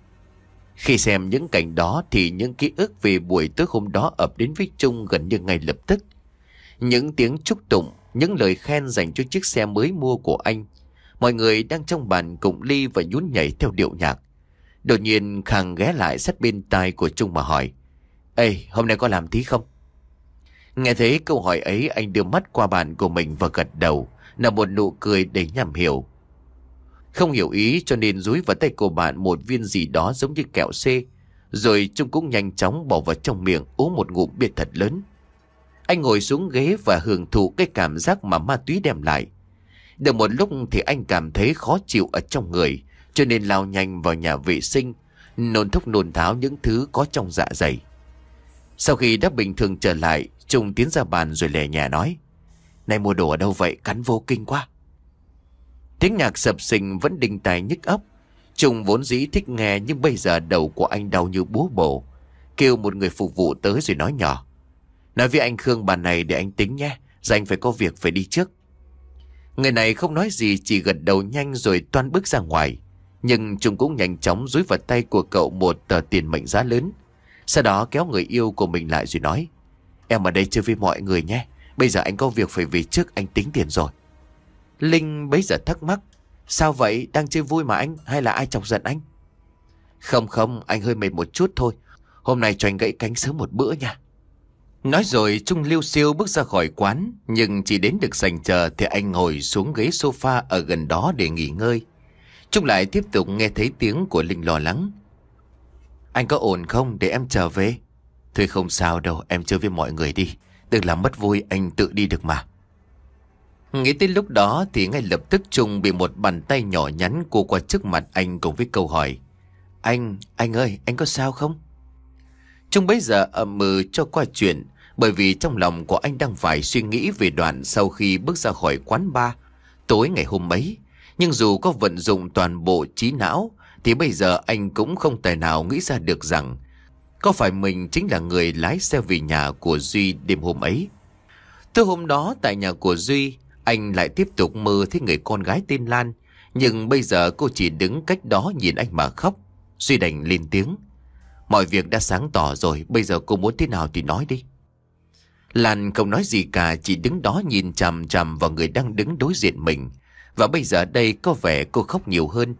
Khi xem những cảnh đó thì những ký ức về buổi tối hôm đó ập đến với Trung gần như ngay lập tức Những tiếng chúc tụng, những lời khen dành cho chiếc xe mới mua của anh Mọi người đang trong bàn cùng ly và nhún nhảy theo điệu nhạc Đột nhiên Khang ghé lại sát bên tai của Trung mà hỏi Ê, hôm nay có làm tí không? Nghe thấy câu hỏi ấy anh đưa mắt qua bàn của mình và gật đầu Là một nụ cười để nhằm hiểu Không hiểu ý cho nên rúi vào tay của bạn một viên gì đó giống như kẹo C Rồi Trung cũng nhanh chóng bỏ vào trong miệng uống một ngụm bia thật lớn Anh ngồi xuống ghế và hưởng thụ cái cảm giác mà ma túy đem lại Được một lúc thì anh cảm thấy khó chịu ở trong người Cho nên lao nhanh vào nhà vệ sinh Nôn thốc nôn tháo những thứ có trong dạ dày sau khi đã bình thường trở lại Trung tiến ra bàn rồi lè nhẹ nói Này mua đồ ở đâu vậy cắn vô kinh quá Tiếng nhạc sập sình vẫn đinh tài nhức ấp Trung vốn dĩ thích nghe Nhưng bây giờ đầu của anh đau như búa bổ Kêu một người phục vụ tới rồi nói nhỏ Nói với anh Khương bàn này để anh tính nhé dành phải có việc phải đi trước Người này không nói gì Chỉ gật đầu nhanh rồi toan bước ra ngoài Nhưng Trung cũng nhanh chóng dúi vào tay của cậu Một tờ tiền mệnh giá lớn sau đó kéo người yêu của mình lại rồi nói Em ở đây chơi với mọi người nhé Bây giờ anh có việc phải về trước anh tính tiền rồi Linh bấy giờ thắc mắc Sao vậy đang chơi vui mà anh Hay là ai chọc giận anh Không không anh hơi mệt một chút thôi Hôm nay cho anh gãy cánh sớm một bữa nha Nói rồi Trung lưu siêu bước ra khỏi quán Nhưng chỉ đến được sành chờ Thì anh ngồi xuống ghế sofa ở gần đó để nghỉ ngơi Trung lại tiếp tục nghe thấy tiếng của Linh lo lắng anh có ổn không để em trở về Thôi không sao đâu em chơi với mọi người đi Đừng làm mất vui anh tự đi được mà Nghĩ tới lúc đó thì ngay lập tức Trung bị một bàn tay nhỏ nhắn cô qua trước mặt anh cùng với câu hỏi Anh, anh ơi, anh có sao không? Trung bấy giờ ậm mừ cho qua chuyện Bởi vì trong lòng của anh đang phải suy nghĩ về đoạn sau khi bước ra khỏi quán bar Tối ngày hôm ấy Nhưng dù có vận dụng toàn bộ trí não thì bây giờ anh cũng không tài nào nghĩ ra được rằng có phải mình chính là người lái xe về nhà của Duy đêm hôm ấy. Từ hôm đó tại nhà của Duy, anh lại tiếp tục mơ thấy người con gái tên Lan, nhưng bây giờ cô chỉ đứng cách đó nhìn anh mà khóc. Duy đành lên tiếng. Mọi việc đã sáng tỏ rồi, bây giờ cô muốn thế nào thì nói đi. Lan không nói gì cả, chỉ đứng đó nhìn chằm chằm vào người đang đứng đối diện mình. Và bây giờ đây có vẻ cô khóc nhiều hơn.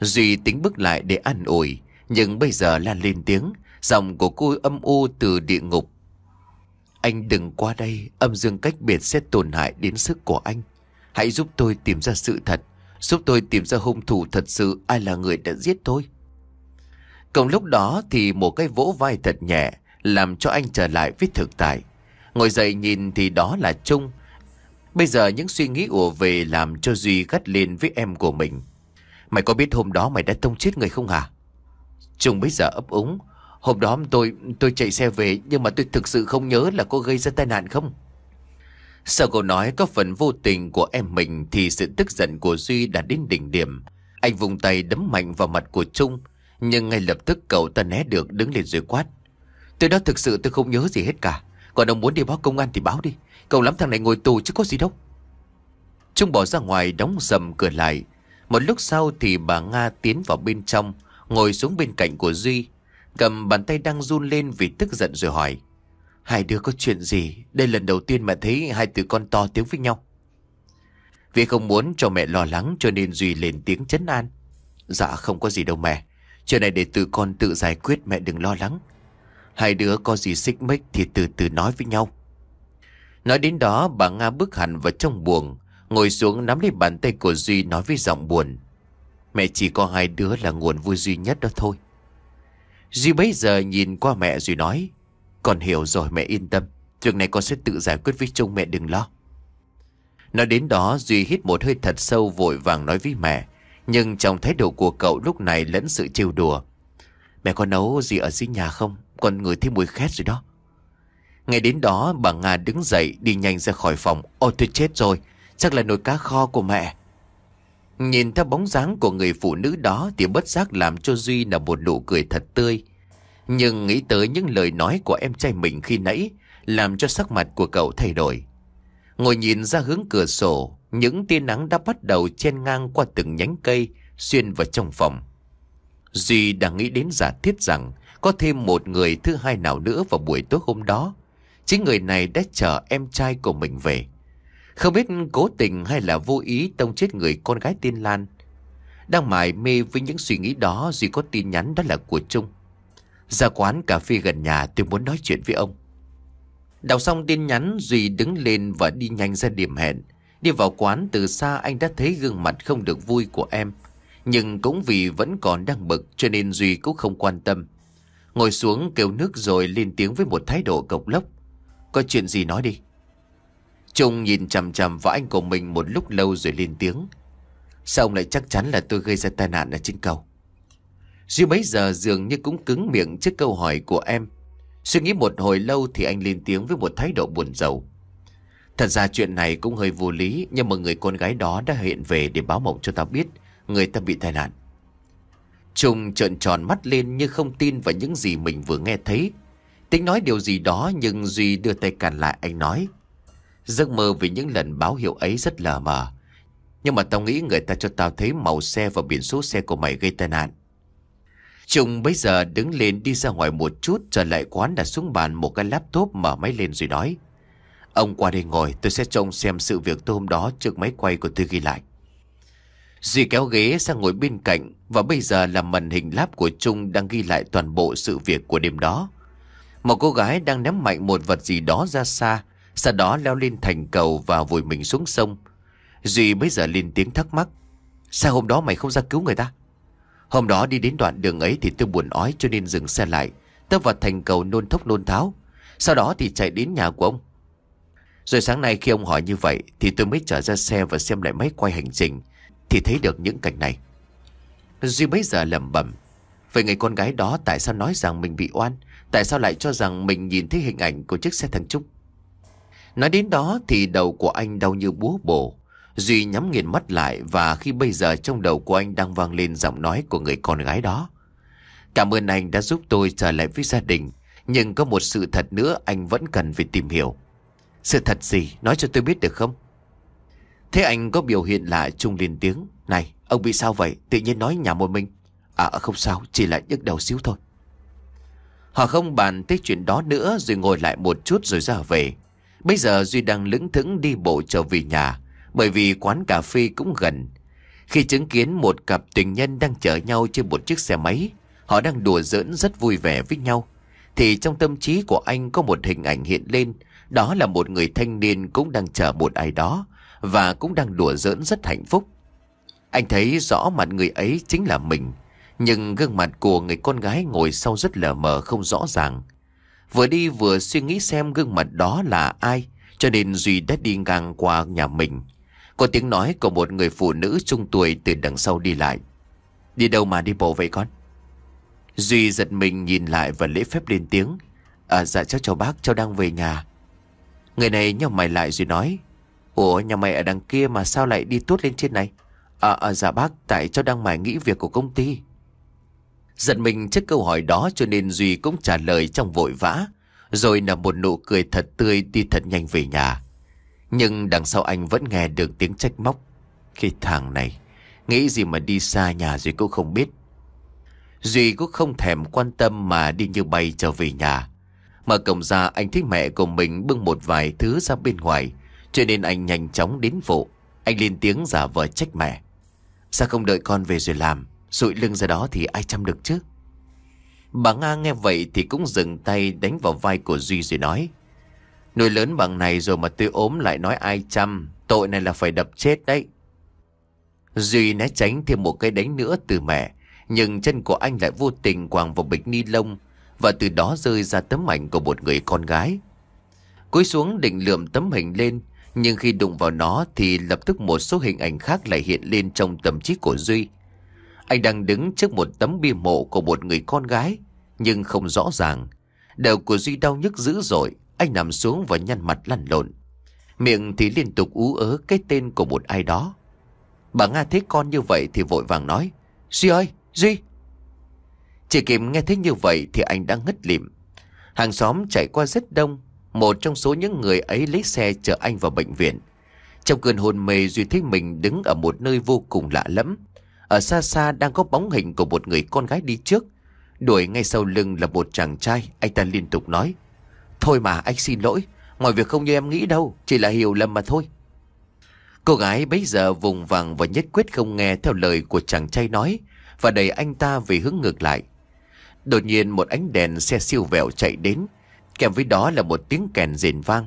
Duy tính bước lại để ăn ủi Nhưng bây giờ Lan lên tiếng Giọng của cô âm u từ địa ngục Anh đừng qua đây Âm dương cách biệt sẽ tổn hại đến sức của anh Hãy giúp tôi tìm ra sự thật Giúp tôi tìm ra hung thủ thật sự Ai là người đã giết tôi Cùng lúc đó thì một cái vỗ vai thật nhẹ Làm cho anh trở lại với thực tại Ngồi dậy nhìn thì đó là Trung Bây giờ những suy nghĩ ùa về Làm cho Duy gắt lên với em của mình Mày có biết hôm đó mày đã tông chết người không hả? Trung bây giờ ấp úng. Hôm đó tôi tôi chạy xe về nhưng mà tôi thực sự không nhớ là có gây ra tai nạn không? Sau câu nói có phần vô tình của em mình thì sự tức giận của Duy đã đến đỉnh điểm. Anh vùng tay đấm mạnh vào mặt của Trung nhưng ngay lập tức cậu ta né được đứng lên rồi quát. Tôi đó thực sự tôi không nhớ gì hết cả. Còn ông muốn đi báo công an thì báo đi. Cậu lắm thằng này ngồi tù chứ có gì đâu. Trung bỏ ra ngoài đóng sầm cửa lại một lúc sau thì bà Nga tiến vào bên trong, ngồi xuống bên cạnh của Duy, cầm bàn tay đang run lên vì tức giận rồi hỏi. Hai đứa có chuyện gì? Đây lần đầu tiên mẹ thấy hai từ con to tiếng với nhau. Vì không muốn cho mẹ lo lắng cho nên Duy lên tiếng chấn an. Dạ không có gì đâu mẹ. Chuyện này để từ con tự giải quyết mẹ đừng lo lắng. Hai đứa có gì xích mích thì từ từ nói với nhau. Nói đến đó bà Nga bước hẳn vào trong buồng Ngồi xuống nắm lấy bàn tay của Duy nói với giọng buồn Mẹ chỉ có hai đứa là nguồn vui duy nhất đó thôi Duy bấy giờ nhìn qua mẹ duy nói Con hiểu rồi mẹ yên tâm chuyện này con sẽ tự giải quyết với Trung mẹ đừng lo Nói đến đó Duy hít một hơi thật sâu vội vàng nói với mẹ Nhưng trong thái độ của cậu lúc này lẫn sự trêu đùa Mẹ có nấu gì ở dưới nhà không? Con ngửi thấy mùi khét rồi đó Ngay đến đó bà Nga đứng dậy đi nhanh ra khỏi phòng Ôi tôi chết rồi Chắc là nồi cá kho của mẹ Nhìn theo bóng dáng của người phụ nữ đó Thì bất giác làm cho Duy là một nụ cười thật tươi Nhưng nghĩ tới những lời nói của em trai mình khi nãy Làm cho sắc mặt của cậu thay đổi Ngồi nhìn ra hướng cửa sổ Những tia nắng đã bắt đầu chen ngang qua từng nhánh cây Xuyên vào trong phòng Duy đang nghĩ đến giả thiết rằng Có thêm một người thứ hai nào nữa vào buổi tối hôm đó Chính người này đã chờ em trai của mình về không biết cố tình hay là vô ý tông chết người con gái tiên Lan. Đang mải mê với những suy nghĩ đó Duy có tin nhắn đó là của Trung. Ra quán cà phê gần nhà tôi muốn nói chuyện với ông. Đọc xong tin nhắn Duy đứng lên và đi nhanh ra điểm hẹn. Đi vào quán từ xa anh đã thấy gương mặt không được vui của em. Nhưng cũng vì vẫn còn đang bực cho nên Duy cũng không quan tâm. Ngồi xuống kêu nước rồi lên tiếng với một thái độ cộc lốc. Có chuyện gì nói đi. Trung nhìn chằm chằm vào anh của mình một lúc lâu rồi lên tiếng. Sao ông lại chắc chắn là tôi gây ra tai nạn ở trên cầu? Duy mấy giờ dường như cũng cứng miệng trước câu hỏi của em. Suy nghĩ một hồi lâu thì anh lên tiếng với một thái độ buồn rầu. Thật ra chuyện này cũng hơi vô lý nhưng mà người con gái đó đã hiện về để báo mộng cho ta biết người ta bị tai nạn. Trung trợn tròn mắt lên như không tin vào những gì mình vừa nghe thấy. Tính nói điều gì đó nhưng Duy đưa tay cản lại anh nói. Giấc mơ vì những lần báo hiệu ấy rất lờ mờ. Nhưng mà tao nghĩ người ta cho tao thấy màu xe và biển số xe của mày gây tai nạn. Trung bây giờ đứng lên đi ra ngoài một chút trở lại quán đặt xuống bàn một cái laptop mở máy lên rồi nói. Ông qua đây ngồi tôi sẽ trông xem sự việc tôi hôm đó trước máy quay của tôi ghi lại. Duy kéo ghế sang ngồi bên cạnh và bây giờ là màn hình lap của Trung đang ghi lại toàn bộ sự việc của đêm đó. Một cô gái đang ném mạnh một vật gì đó ra xa sau đó leo lên thành cầu và vùi mình xuống sông Duy bây giờ lên tiếng thắc mắc Sao hôm đó mày không ra cứu người ta Hôm đó đi đến đoạn đường ấy thì tôi buồn ói cho nên dừng xe lại Tấp vào thành cầu nôn thốc nôn tháo Sau đó thì chạy đến nhà của ông Rồi sáng nay khi ông hỏi như vậy Thì tôi mới trở ra xe và xem lại máy quay hành trình Thì thấy được những cảnh này Duy bây giờ lẩm bẩm Vậy người con gái đó tại sao nói rằng mình bị oan Tại sao lại cho rằng mình nhìn thấy hình ảnh của chiếc xe thằng Trúc Nói đến đó thì đầu của anh đau như búa bổ. Duy nhắm nghiền mắt lại và khi bây giờ trong đầu của anh đang vang lên giọng nói của người con gái đó. Cảm ơn anh đã giúp tôi trở lại với gia đình. Nhưng có một sự thật nữa anh vẫn cần phải tìm hiểu. Sự thật gì? Nói cho tôi biết được không? Thế anh có biểu hiện lạ trung liền tiếng. Này, ông bị sao vậy? Tự nhiên nói nhà một mình. À không sao, chỉ là nhức đầu xíu thôi. Họ không bàn tới chuyện đó nữa rồi ngồi lại một chút rồi ra về. Bây giờ Duy đang lững thững đi bộ trở về nhà Bởi vì quán cà phê cũng gần Khi chứng kiến một cặp tình nhân đang chở nhau trên một chiếc xe máy Họ đang đùa giỡn rất vui vẻ với nhau Thì trong tâm trí của anh có một hình ảnh hiện lên Đó là một người thanh niên cũng đang chở một ai đó Và cũng đang đùa giỡn rất hạnh phúc Anh thấy rõ mặt người ấy chính là mình Nhưng gương mặt của người con gái ngồi sau rất lờ mờ không rõ ràng Vừa đi vừa suy nghĩ xem gương mặt đó là ai Cho nên Duy đã đi ngang qua nhà mình Có tiếng nói của một người phụ nữ trung tuổi từ đằng sau đi lại Đi đâu mà đi bộ vậy con Duy giật mình nhìn lại và lễ phép lên tiếng À dạ cháu chào bác cháu đang về nhà Người này nhau mày lại Duy nói Ủa nhà mày ở đằng kia mà sao lại đi tuốt lên trên này À, à dạ bác tại cháu đang mải nghĩ việc của công ty Giật mình trước câu hỏi đó cho nên Duy cũng trả lời trong vội vã. Rồi là một nụ cười thật tươi đi thật nhanh về nhà. Nhưng đằng sau anh vẫn nghe được tiếng trách móc. Khi thằng này, nghĩ gì mà đi xa nhà Duy cũng không biết. Duy cũng không thèm quan tâm mà đi như bay trở về nhà. Mở cổng ra anh thấy mẹ của mình bưng một vài thứ ra bên ngoài. Cho nên anh nhanh chóng đến vụ. Anh lên tiếng giả vờ trách mẹ. Sao không đợi con về rồi làm? Sụi lưng ra đó thì ai chăm được chứ Bà Nga nghe vậy thì cũng dừng tay đánh vào vai của Duy rồi nói nuôi lớn bằng này rồi mà tôi ốm lại nói ai chăm Tội này là phải đập chết đấy Duy né tránh thêm một cái đánh nữa từ mẹ Nhưng chân của anh lại vô tình quàng vào bịch ni lông Và từ đó rơi ra tấm ảnh của một người con gái Cúi xuống định lượm tấm hình lên Nhưng khi đụng vào nó thì lập tức một số hình ảnh khác lại hiện lên trong tâm trí của Duy anh đang đứng trước một tấm bia mộ của một người con gái, nhưng không rõ ràng. Đầu của Duy đau nhức dữ dội, anh nằm xuống và nhăn mặt lăn lộn. Miệng thì liên tục ú ớ cái tên của một ai đó. Bà Nga thấy con như vậy thì vội vàng nói, Duy ơi, Duy! Chỉ kịp nghe thấy như vậy thì anh đã ngất lịm. Hàng xóm chạy qua rất đông, một trong số những người ấy lấy xe chở anh vào bệnh viện. Trong cơn hôn mê Duy thấy mình đứng ở một nơi vô cùng lạ lẫm. Ở xa xa đang có bóng hình của một người con gái đi trước Đuổi ngay sau lưng là một chàng trai Anh ta liên tục nói Thôi mà anh xin lỗi Mọi việc không như em nghĩ đâu Chỉ là hiểu lầm mà thôi Cô gái bấy giờ vùng vàng và nhất quyết không nghe Theo lời của chàng trai nói Và đẩy anh ta về hướng ngược lại Đột nhiên một ánh đèn xe siêu vẹo chạy đến Kèm với đó là một tiếng kèn rền vang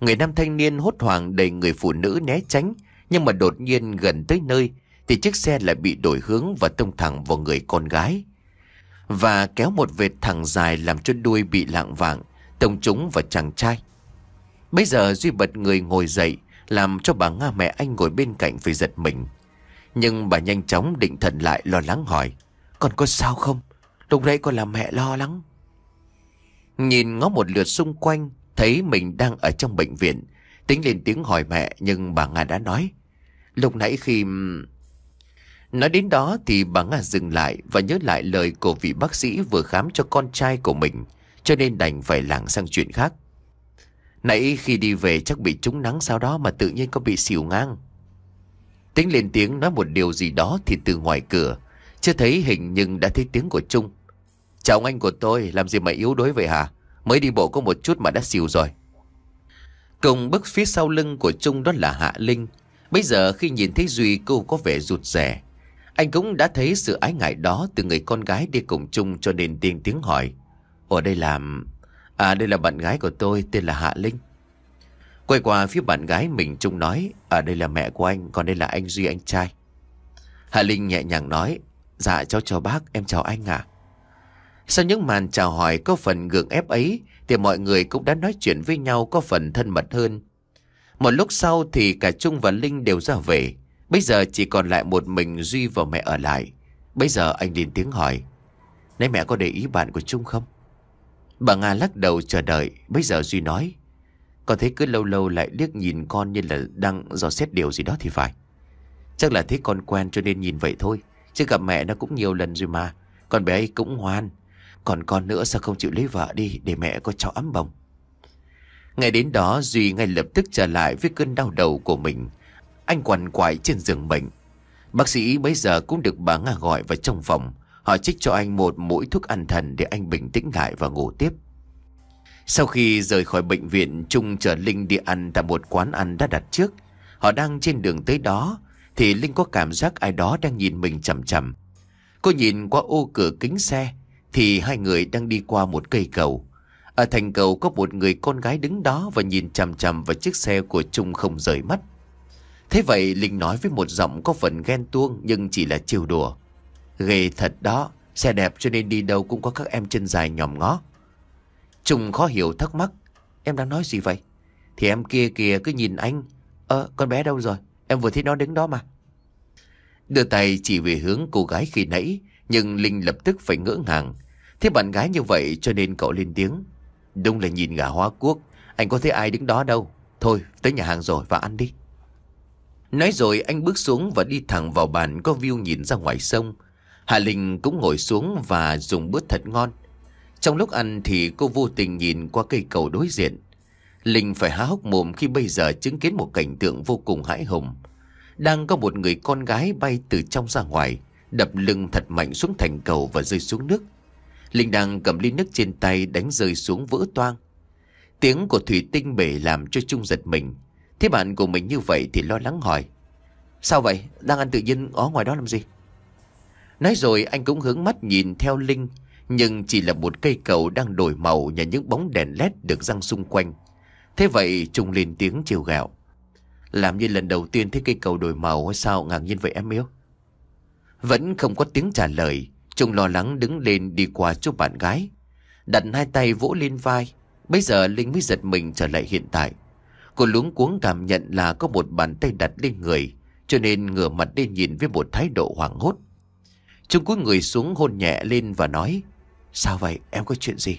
Người nam thanh niên hốt hoảng đẩy người phụ nữ né tránh Nhưng mà đột nhiên gần tới nơi thì chiếc xe lại bị đổi hướng và tông thẳng vào người con gái. Và kéo một vệt thẳng dài làm cho đuôi bị lạng vạng, tông trúng vào chàng trai. Bây giờ Duy bật người ngồi dậy, làm cho bà Nga mẹ anh ngồi bên cạnh phải giật mình. Nhưng bà nhanh chóng định thần lại lo lắng hỏi, con có sao không? Lúc nãy con làm mẹ lo lắng. Nhìn ngó một lượt xung quanh, thấy mình đang ở trong bệnh viện. Tính lên tiếng hỏi mẹ nhưng bà Nga đã nói. Lúc nãy khi Nói đến đó thì bà Nga dừng lại và nhớ lại lời của vị bác sĩ vừa khám cho con trai của mình, cho nên đành phải lảng sang chuyện khác. Nãy khi đi về chắc bị trúng nắng sau đó mà tự nhiên có bị xỉu ngang. Tính lên tiếng nói một điều gì đó thì từ ngoài cửa, chưa thấy hình nhưng đã thấy tiếng của Trung. Chào anh của tôi, làm gì mà yếu đuối vậy hả? Mới đi bộ có một chút mà đã xỉu rồi. Cùng bước phía sau lưng của Trung đó là Hạ Linh. Bây giờ khi nhìn thấy Duy cô có vẻ rụt rè. Anh cũng đã thấy sự ái ngại đó từ người con gái đi cùng chung cho nên tiếng tiếng hỏi. Ở đây là... À đây là bạn gái của tôi tên là Hạ Linh. Quay qua phía bạn gái mình Chung nói Ở à, đây là mẹ của anh Còn đây là anh Duy anh trai Hạ Linh nhẹ nhàng nói Dạ cháu chào bác em chào anh à Sau những màn chào hỏi có phần gượng ép ấy Thì mọi người cũng đã nói chuyện với nhau Có phần thân mật hơn Một lúc sau thì cả Trung và Linh đều ra về Bây giờ chỉ còn lại một mình Duy và mẹ ở lại. Bây giờ anh lên tiếng hỏi. Nãy mẹ có để ý bạn của Trung không? Bà Nga lắc đầu chờ đợi. Bây giờ Duy nói. Con thấy cứ lâu lâu lại liếc nhìn con như là đang dò xét điều gì đó thì phải. Chắc là thấy con quen cho nên nhìn vậy thôi. Chứ gặp mẹ nó cũng nhiều lần rồi mà. Con bé ấy cũng ngoan. Còn con nữa sao không chịu lấy vợ đi để mẹ có cháu ấm bồng. Ngay đến đó Duy ngay lập tức trở lại với cơn đau đầu của mình. Anh quằn quại trên giường bệnh Bác sĩ bây giờ cũng được bà Nga gọi vào trong phòng Họ trích cho anh một mũi thuốc an thần để anh bình tĩnh lại và ngủ tiếp Sau khi rời khỏi bệnh viện Trung chở Linh đi ăn tại một quán ăn đã đặt trước Họ đang trên đường tới đó Thì Linh có cảm giác ai đó đang nhìn mình chầm chầm Cô nhìn qua ô cửa kính xe Thì hai người đang đi qua một cây cầu Ở thành cầu có một người con gái đứng đó Và nhìn chằm chằm vào chiếc xe của Trung không rời mắt Thế vậy Linh nói với một giọng có phần ghen tuông nhưng chỉ là chiều đùa. Ghê thật đó, xe đẹp cho nên đi đâu cũng có các em chân dài nhòm ngó. trùng khó hiểu thắc mắc. Em đang nói gì vậy? Thì em kia kìa cứ nhìn anh. Ơ, con bé đâu rồi? Em vừa thấy nó đứng đó mà. Đưa tay chỉ về hướng cô gái khi nãy, nhưng Linh lập tức phải ngỡ ngàng. Thế bạn gái như vậy cho nên cậu lên tiếng. Đúng là nhìn gà hoa cuốc, anh có thấy ai đứng đó đâu. Thôi, tới nhà hàng rồi và ăn đi. Nói rồi anh bước xuống và đi thẳng vào bàn có view nhìn ra ngoài sông. Hạ Linh cũng ngồi xuống và dùng bữa thật ngon. Trong lúc ăn thì cô vô tình nhìn qua cây cầu đối diện. Linh phải há hốc mồm khi bây giờ chứng kiến một cảnh tượng vô cùng hãi hùng. Đang có một người con gái bay từ trong ra ngoài, đập lưng thật mạnh xuống thành cầu và rơi xuống nước. Linh đang cầm ly nước trên tay đánh rơi xuống vỡ toang. Tiếng của thủy tinh bể làm cho Trung giật mình. Thế bạn của mình như vậy thì lo lắng hỏi Sao vậy? Đang ăn tự nhiên ở ngoài đó làm gì? Nói rồi anh cũng hướng mắt nhìn theo Linh Nhưng chỉ là một cây cầu đang đổi màu nhờ những bóng đèn led được răng xung quanh Thế vậy trùng lên tiếng chiều gạo Làm như lần đầu tiên thấy cây cầu đổi màu hay sao ngạc nhiên vậy em yêu Vẫn không có tiếng trả lời trùng lo lắng đứng lên đi qua chỗ bạn gái Đặt hai tay vỗ lên vai Bây giờ Linh mới giật mình trở lại hiện tại Cô luống cuống cảm nhận là có một bàn tay đặt lên người Cho nên ngửa mặt lên nhìn với một thái độ hoảng hốt Trung cúi người xuống hôn nhẹ lên và nói Sao vậy em có chuyện gì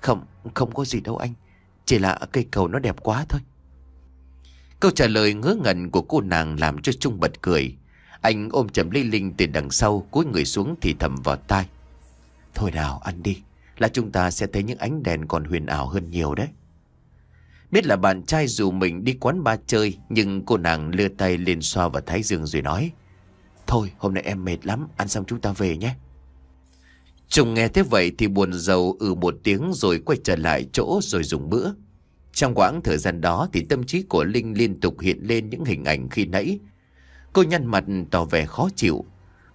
Không không có gì đâu anh Chỉ là cây cầu nó đẹp quá thôi Câu trả lời ngớ ngẩn của cô nàng làm cho Trung bật cười Anh ôm chầm Lê Linh từ đằng sau cúi người xuống thì thầm vào tai Thôi nào ăn đi Là chúng ta sẽ thấy những ánh đèn còn huyền ảo hơn nhiều đấy Biết là bạn trai dù mình đi quán bar chơi Nhưng cô nàng lưa tay lên xoa vào thái dương rồi nói Thôi hôm nay em mệt lắm Ăn xong chúng ta về nhé Trùng nghe thế vậy thì buồn rầu ừ một tiếng rồi quay trở lại chỗ rồi dùng bữa. Trong quãng thời gian đó thì tâm trí của Linh liên tục hiện lên những hình ảnh khi nãy. Cô nhăn mặt tỏ vẻ khó chịu.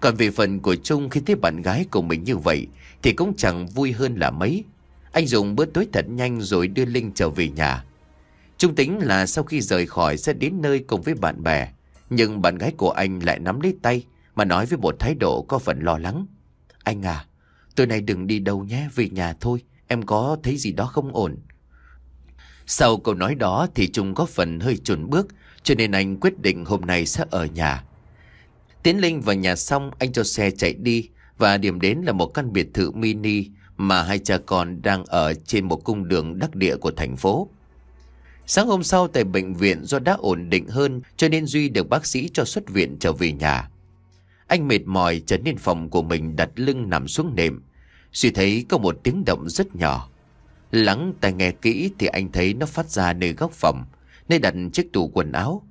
Còn về phần của Trung khi thấy bạn gái của mình như vậy thì cũng chẳng vui hơn là mấy. Anh dùng bữa tối thật nhanh rồi đưa Linh trở về nhà. Trung tính là sau khi rời khỏi sẽ đến nơi cùng với bạn bè. Nhưng bạn gái của anh lại nắm lấy tay mà nói với một thái độ có phần lo lắng. Anh à, tối nay đừng đi đâu nhé, về nhà thôi, em có thấy gì đó không ổn. Sau câu nói đó thì Trung có phần hơi chùn bước, cho nên anh quyết định hôm nay sẽ ở nhà. Tiến Linh vào nhà xong, anh cho xe chạy đi và điểm đến là một căn biệt thự mini mà hai cha con đang ở trên một cung đường đắc địa của thành phố. Sáng hôm sau tại bệnh viện do đã ổn định hơn cho nên Duy được bác sĩ cho xuất viện trở về nhà. Anh mệt mỏi trở nên phòng của mình đặt lưng nằm xuống nệm. Duy thấy có một tiếng động rất nhỏ. Lắng tai nghe kỹ thì anh thấy nó phát ra nơi góc phòng, nơi đặt chiếc tủ quần áo.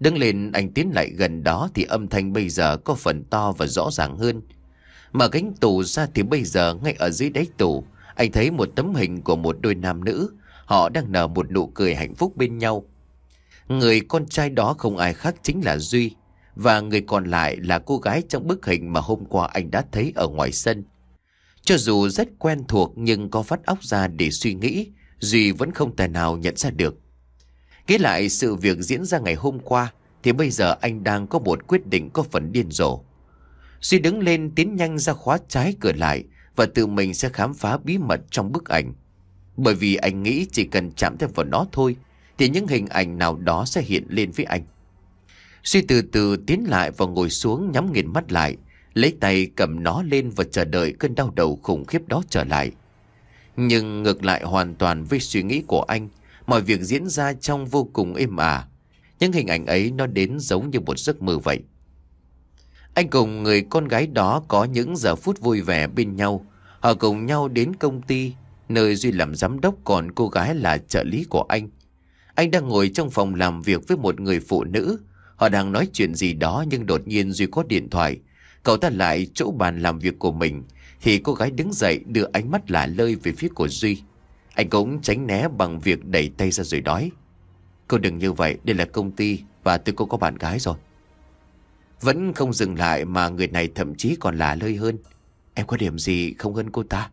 Đứng lên anh tiến lại gần đó thì âm thanh bây giờ có phần to và rõ ràng hơn. Mở cánh tủ ra thì bây giờ ngay ở dưới đáy tủ, anh thấy một tấm hình của một đôi nam nữ Họ đang nở một nụ cười hạnh phúc bên nhau. Người con trai đó không ai khác chính là Duy. Và người còn lại là cô gái trong bức hình mà hôm qua anh đã thấy ở ngoài sân. Cho dù rất quen thuộc nhưng có phát óc ra để suy nghĩ, Duy vẫn không tài nào nhận ra được. Nghĩ lại sự việc diễn ra ngày hôm qua thì bây giờ anh đang có một quyết định có phần điên rồ. Duy đứng lên tiến nhanh ra khóa trái cửa lại và tự mình sẽ khám phá bí mật trong bức ảnh. Bởi vì anh nghĩ chỉ cần chạm thêm vào nó thôi Thì những hình ảnh nào đó sẽ hiện lên với anh Suy từ từ tiến lại và ngồi xuống nhắm nghiền mắt lại Lấy tay cầm nó lên và chờ đợi cơn đau đầu khủng khiếp đó trở lại Nhưng ngược lại hoàn toàn với suy nghĩ của anh Mọi việc diễn ra trong vô cùng êm ả à. Những hình ảnh ấy nó đến giống như một giấc mơ vậy Anh cùng người con gái đó có những giờ phút vui vẻ bên nhau Họ cùng nhau đến công ty nơi Duy làm giám đốc còn cô gái là trợ lý của anh. Anh đang ngồi trong phòng làm việc với một người phụ nữ. Họ đang nói chuyện gì đó nhưng đột nhiên Duy có điện thoại. Cậu ta lại chỗ bàn làm việc của mình thì cô gái đứng dậy đưa ánh mắt lạ lơi về phía của Duy. Anh cũng tránh né bằng việc đẩy tay ra rồi nói. Cô đừng như vậy, đây là công ty và tôi cô có bạn gái rồi. Vẫn không dừng lại mà người này thậm chí còn lạ lơi hơn. Em có điểm gì không hơn cô ta?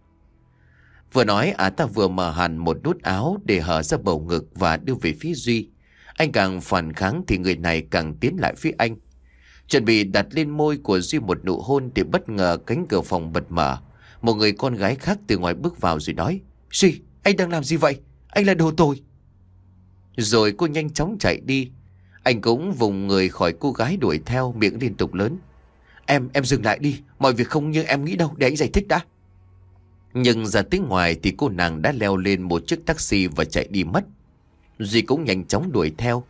Vừa nói á à, ta vừa mở hẳn một nút áo để hở ra bầu ngực và đưa về phía Duy. Anh càng phản kháng thì người này càng tiến lại phía anh. Chuẩn bị đặt lên môi của Duy một nụ hôn thì bất ngờ cánh cửa phòng bật mở. Một người con gái khác từ ngoài bước vào rồi nói Duy, anh đang làm gì vậy? Anh là đồ tồi. Rồi cô nhanh chóng chạy đi. Anh cũng vùng người khỏi cô gái đuổi theo miệng liên tục lớn. Em, em dừng lại đi. Mọi việc không như em nghĩ đâu. Để anh giải thích đã. Nhưng ra tiếng ngoài thì cô nàng đã leo lên một chiếc taxi và chạy đi mất. Duy cũng nhanh chóng đuổi theo.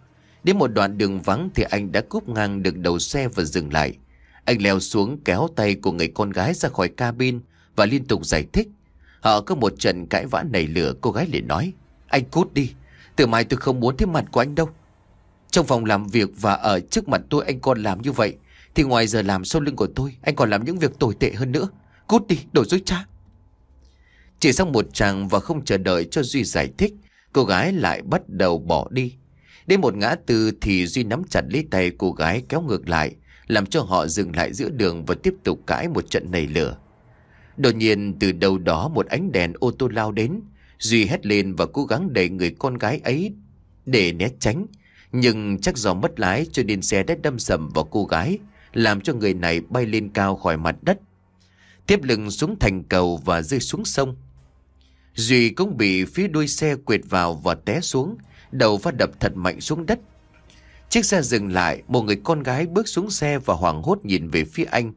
Đến một đoạn đường vắng thì anh đã cúp ngang được đầu xe và dừng lại. Anh leo xuống kéo tay của người con gái ra khỏi cabin và liên tục giải thích. Họ có một trận cãi vã nảy lửa cô gái liền nói. Anh cút đi, từ mai tôi không muốn thấy mặt của anh đâu. Trong phòng làm việc và ở trước mặt tôi anh còn làm như vậy Thì ngoài giờ làm sau lưng của tôi Anh còn làm những việc tồi tệ hơn nữa Cút đi, đổi dối cha chỉ sau một chàng và không chờ đợi cho Duy giải thích, cô gái lại bắt đầu bỏ đi. Đến một ngã tư thì Duy nắm chặt lấy tay cô gái kéo ngược lại, làm cho họ dừng lại giữa đường và tiếp tục cãi một trận nảy lửa. Đột nhiên từ đâu đó một ánh đèn ô tô lao đến, Duy hét lên và cố gắng đẩy người con gái ấy để né tránh. Nhưng chắc do mất lái cho nên xe đã đâm sầm vào cô gái, làm cho người này bay lên cao khỏi mặt đất. Tiếp lưng xuống thành cầu và rơi xuống sông. Duy cũng bị phía đuôi xe quệt vào và té xuống, đầu va đập thật mạnh xuống đất. Chiếc xe dừng lại, một người con gái bước xuống xe và hoảng hốt nhìn về phía anh.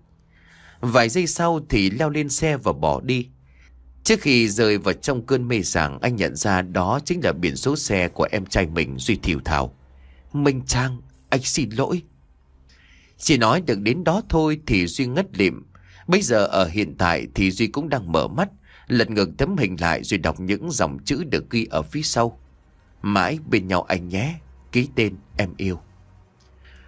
Vài giây sau thì leo lên xe và bỏ đi. Trước khi rời vào trong cơn mê sảng, anh nhận ra đó chính là biển số xe của em trai mình Duy Thiều Thảo. Minh Trang, anh xin lỗi. Chỉ nói được đến đó thôi thì Duy ngất liệm. Bây giờ ở hiện tại thì Duy cũng đang mở mắt, Lật ngược tấm hình lại rồi đọc những dòng chữ được ghi ở phía sau Mãi bên nhau anh nhé Ký tên em yêu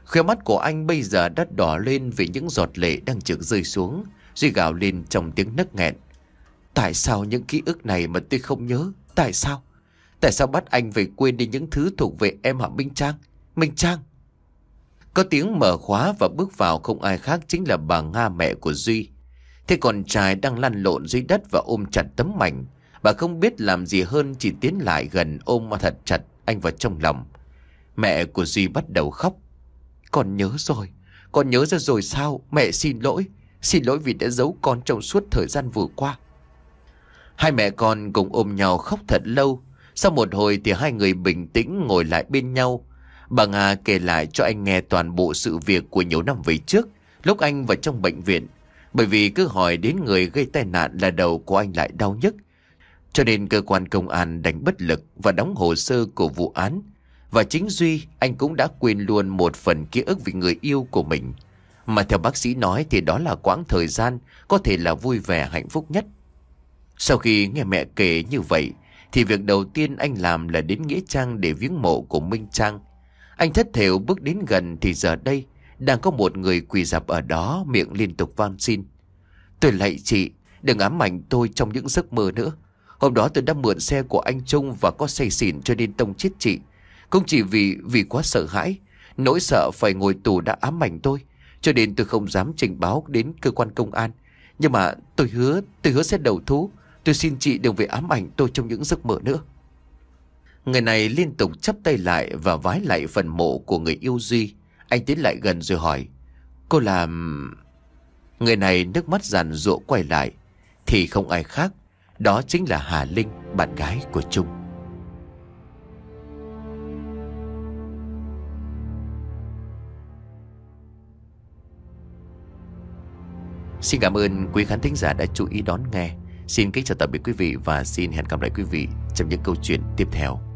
Khóe mắt của anh bây giờ đắt đỏ lên Vì những giọt lệ đang trực rơi xuống Rồi gào lên trong tiếng nấc nghẹn Tại sao những ký ức này mà tôi không nhớ Tại sao Tại sao bắt anh phải quên đi những thứ thuộc về em hả Minh Trang Minh Trang Có tiếng mở khóa và bước vào không ai khác chính là bà Nga mẹ của Duy Thế còn trai đang lăn lộn dưới đất và ôm chặt tấm mảnh. Bà không biết làm gì hơn chỉ tiến lại gần ôm thật chặt anh vào trong lòng. Mẹ của Duy bắt đầu khóc. Con nhớ rồi, con nhớ ra rồi sao? Mẹ xin lỗi, xin lỗi vì đã giấu con trong suốt thời gian vừa qua. Hai mẹ con cùng ôm nhau khóc thật lâu. Sau một hồi thì hai người bình tĩnh ngồi lại bên nhau. Bà Nga kể lại cho anh nghe toàn bộ sự việc của nhiều năm về trước, lúc anh vào trong bệnh viện. Bởi vì cứ hỏi đến người gây tai nạn là đầu của anh lại đau nhất. Cho nên cơ quan công an đánh bất lực và đóng hồ sơ của vụ án. Và chính Duy, anh cũng đã quên luôn một phần ký ức về người yêu của mình. Mà theo bác sĩ nói thì đó là quãng thời gian có thể là vui vẻ hạnh phúc nhất. Sau khi nghe mẹ kể như vậy, thì việc đầu tiên anh làm là đến Nghĩa Trang để viếng mộ của Minh Trang. Anh thất thểu bước đến gần thì giờ đây, đang có một người quỳ dập ở đó Miệng liên tục van xin Tôi lạy chị Đừng ám ảnh tôi trong những giấc mơ nữa Hôm đó tôi đã mượn xe của anh Trung Và có say xỉn cho nên tông chết chị Không chỉ vì vì quá sợ hãi Nỗi sợ phải ngồi tù đã ám ảnh tôi Cho nên tôi không dám trình báo đến cơ quan công an Nhưng mà tôi hứa Tôi hứa sẽ đầu thú Tôi xin chị đừng về ám ảnh tôi trong những giấc mơ nữa Người này liên tục chắp tay lại Và vái lại phần mộ của người yêu Duy anh tiến lại gần rồi hỏi Cô làm Người này nước mắt giàn rụa quay lại Thì không ai khác Đó chính là Hà Linh Bạn gái của Trung Xin cảm ơn quý khán thính giả đã chú ý đón nghe Xin kính chào tạm biệt quý vị Và xin hẹn gặp lại quý vị Trong những câu chuyện tiếp theo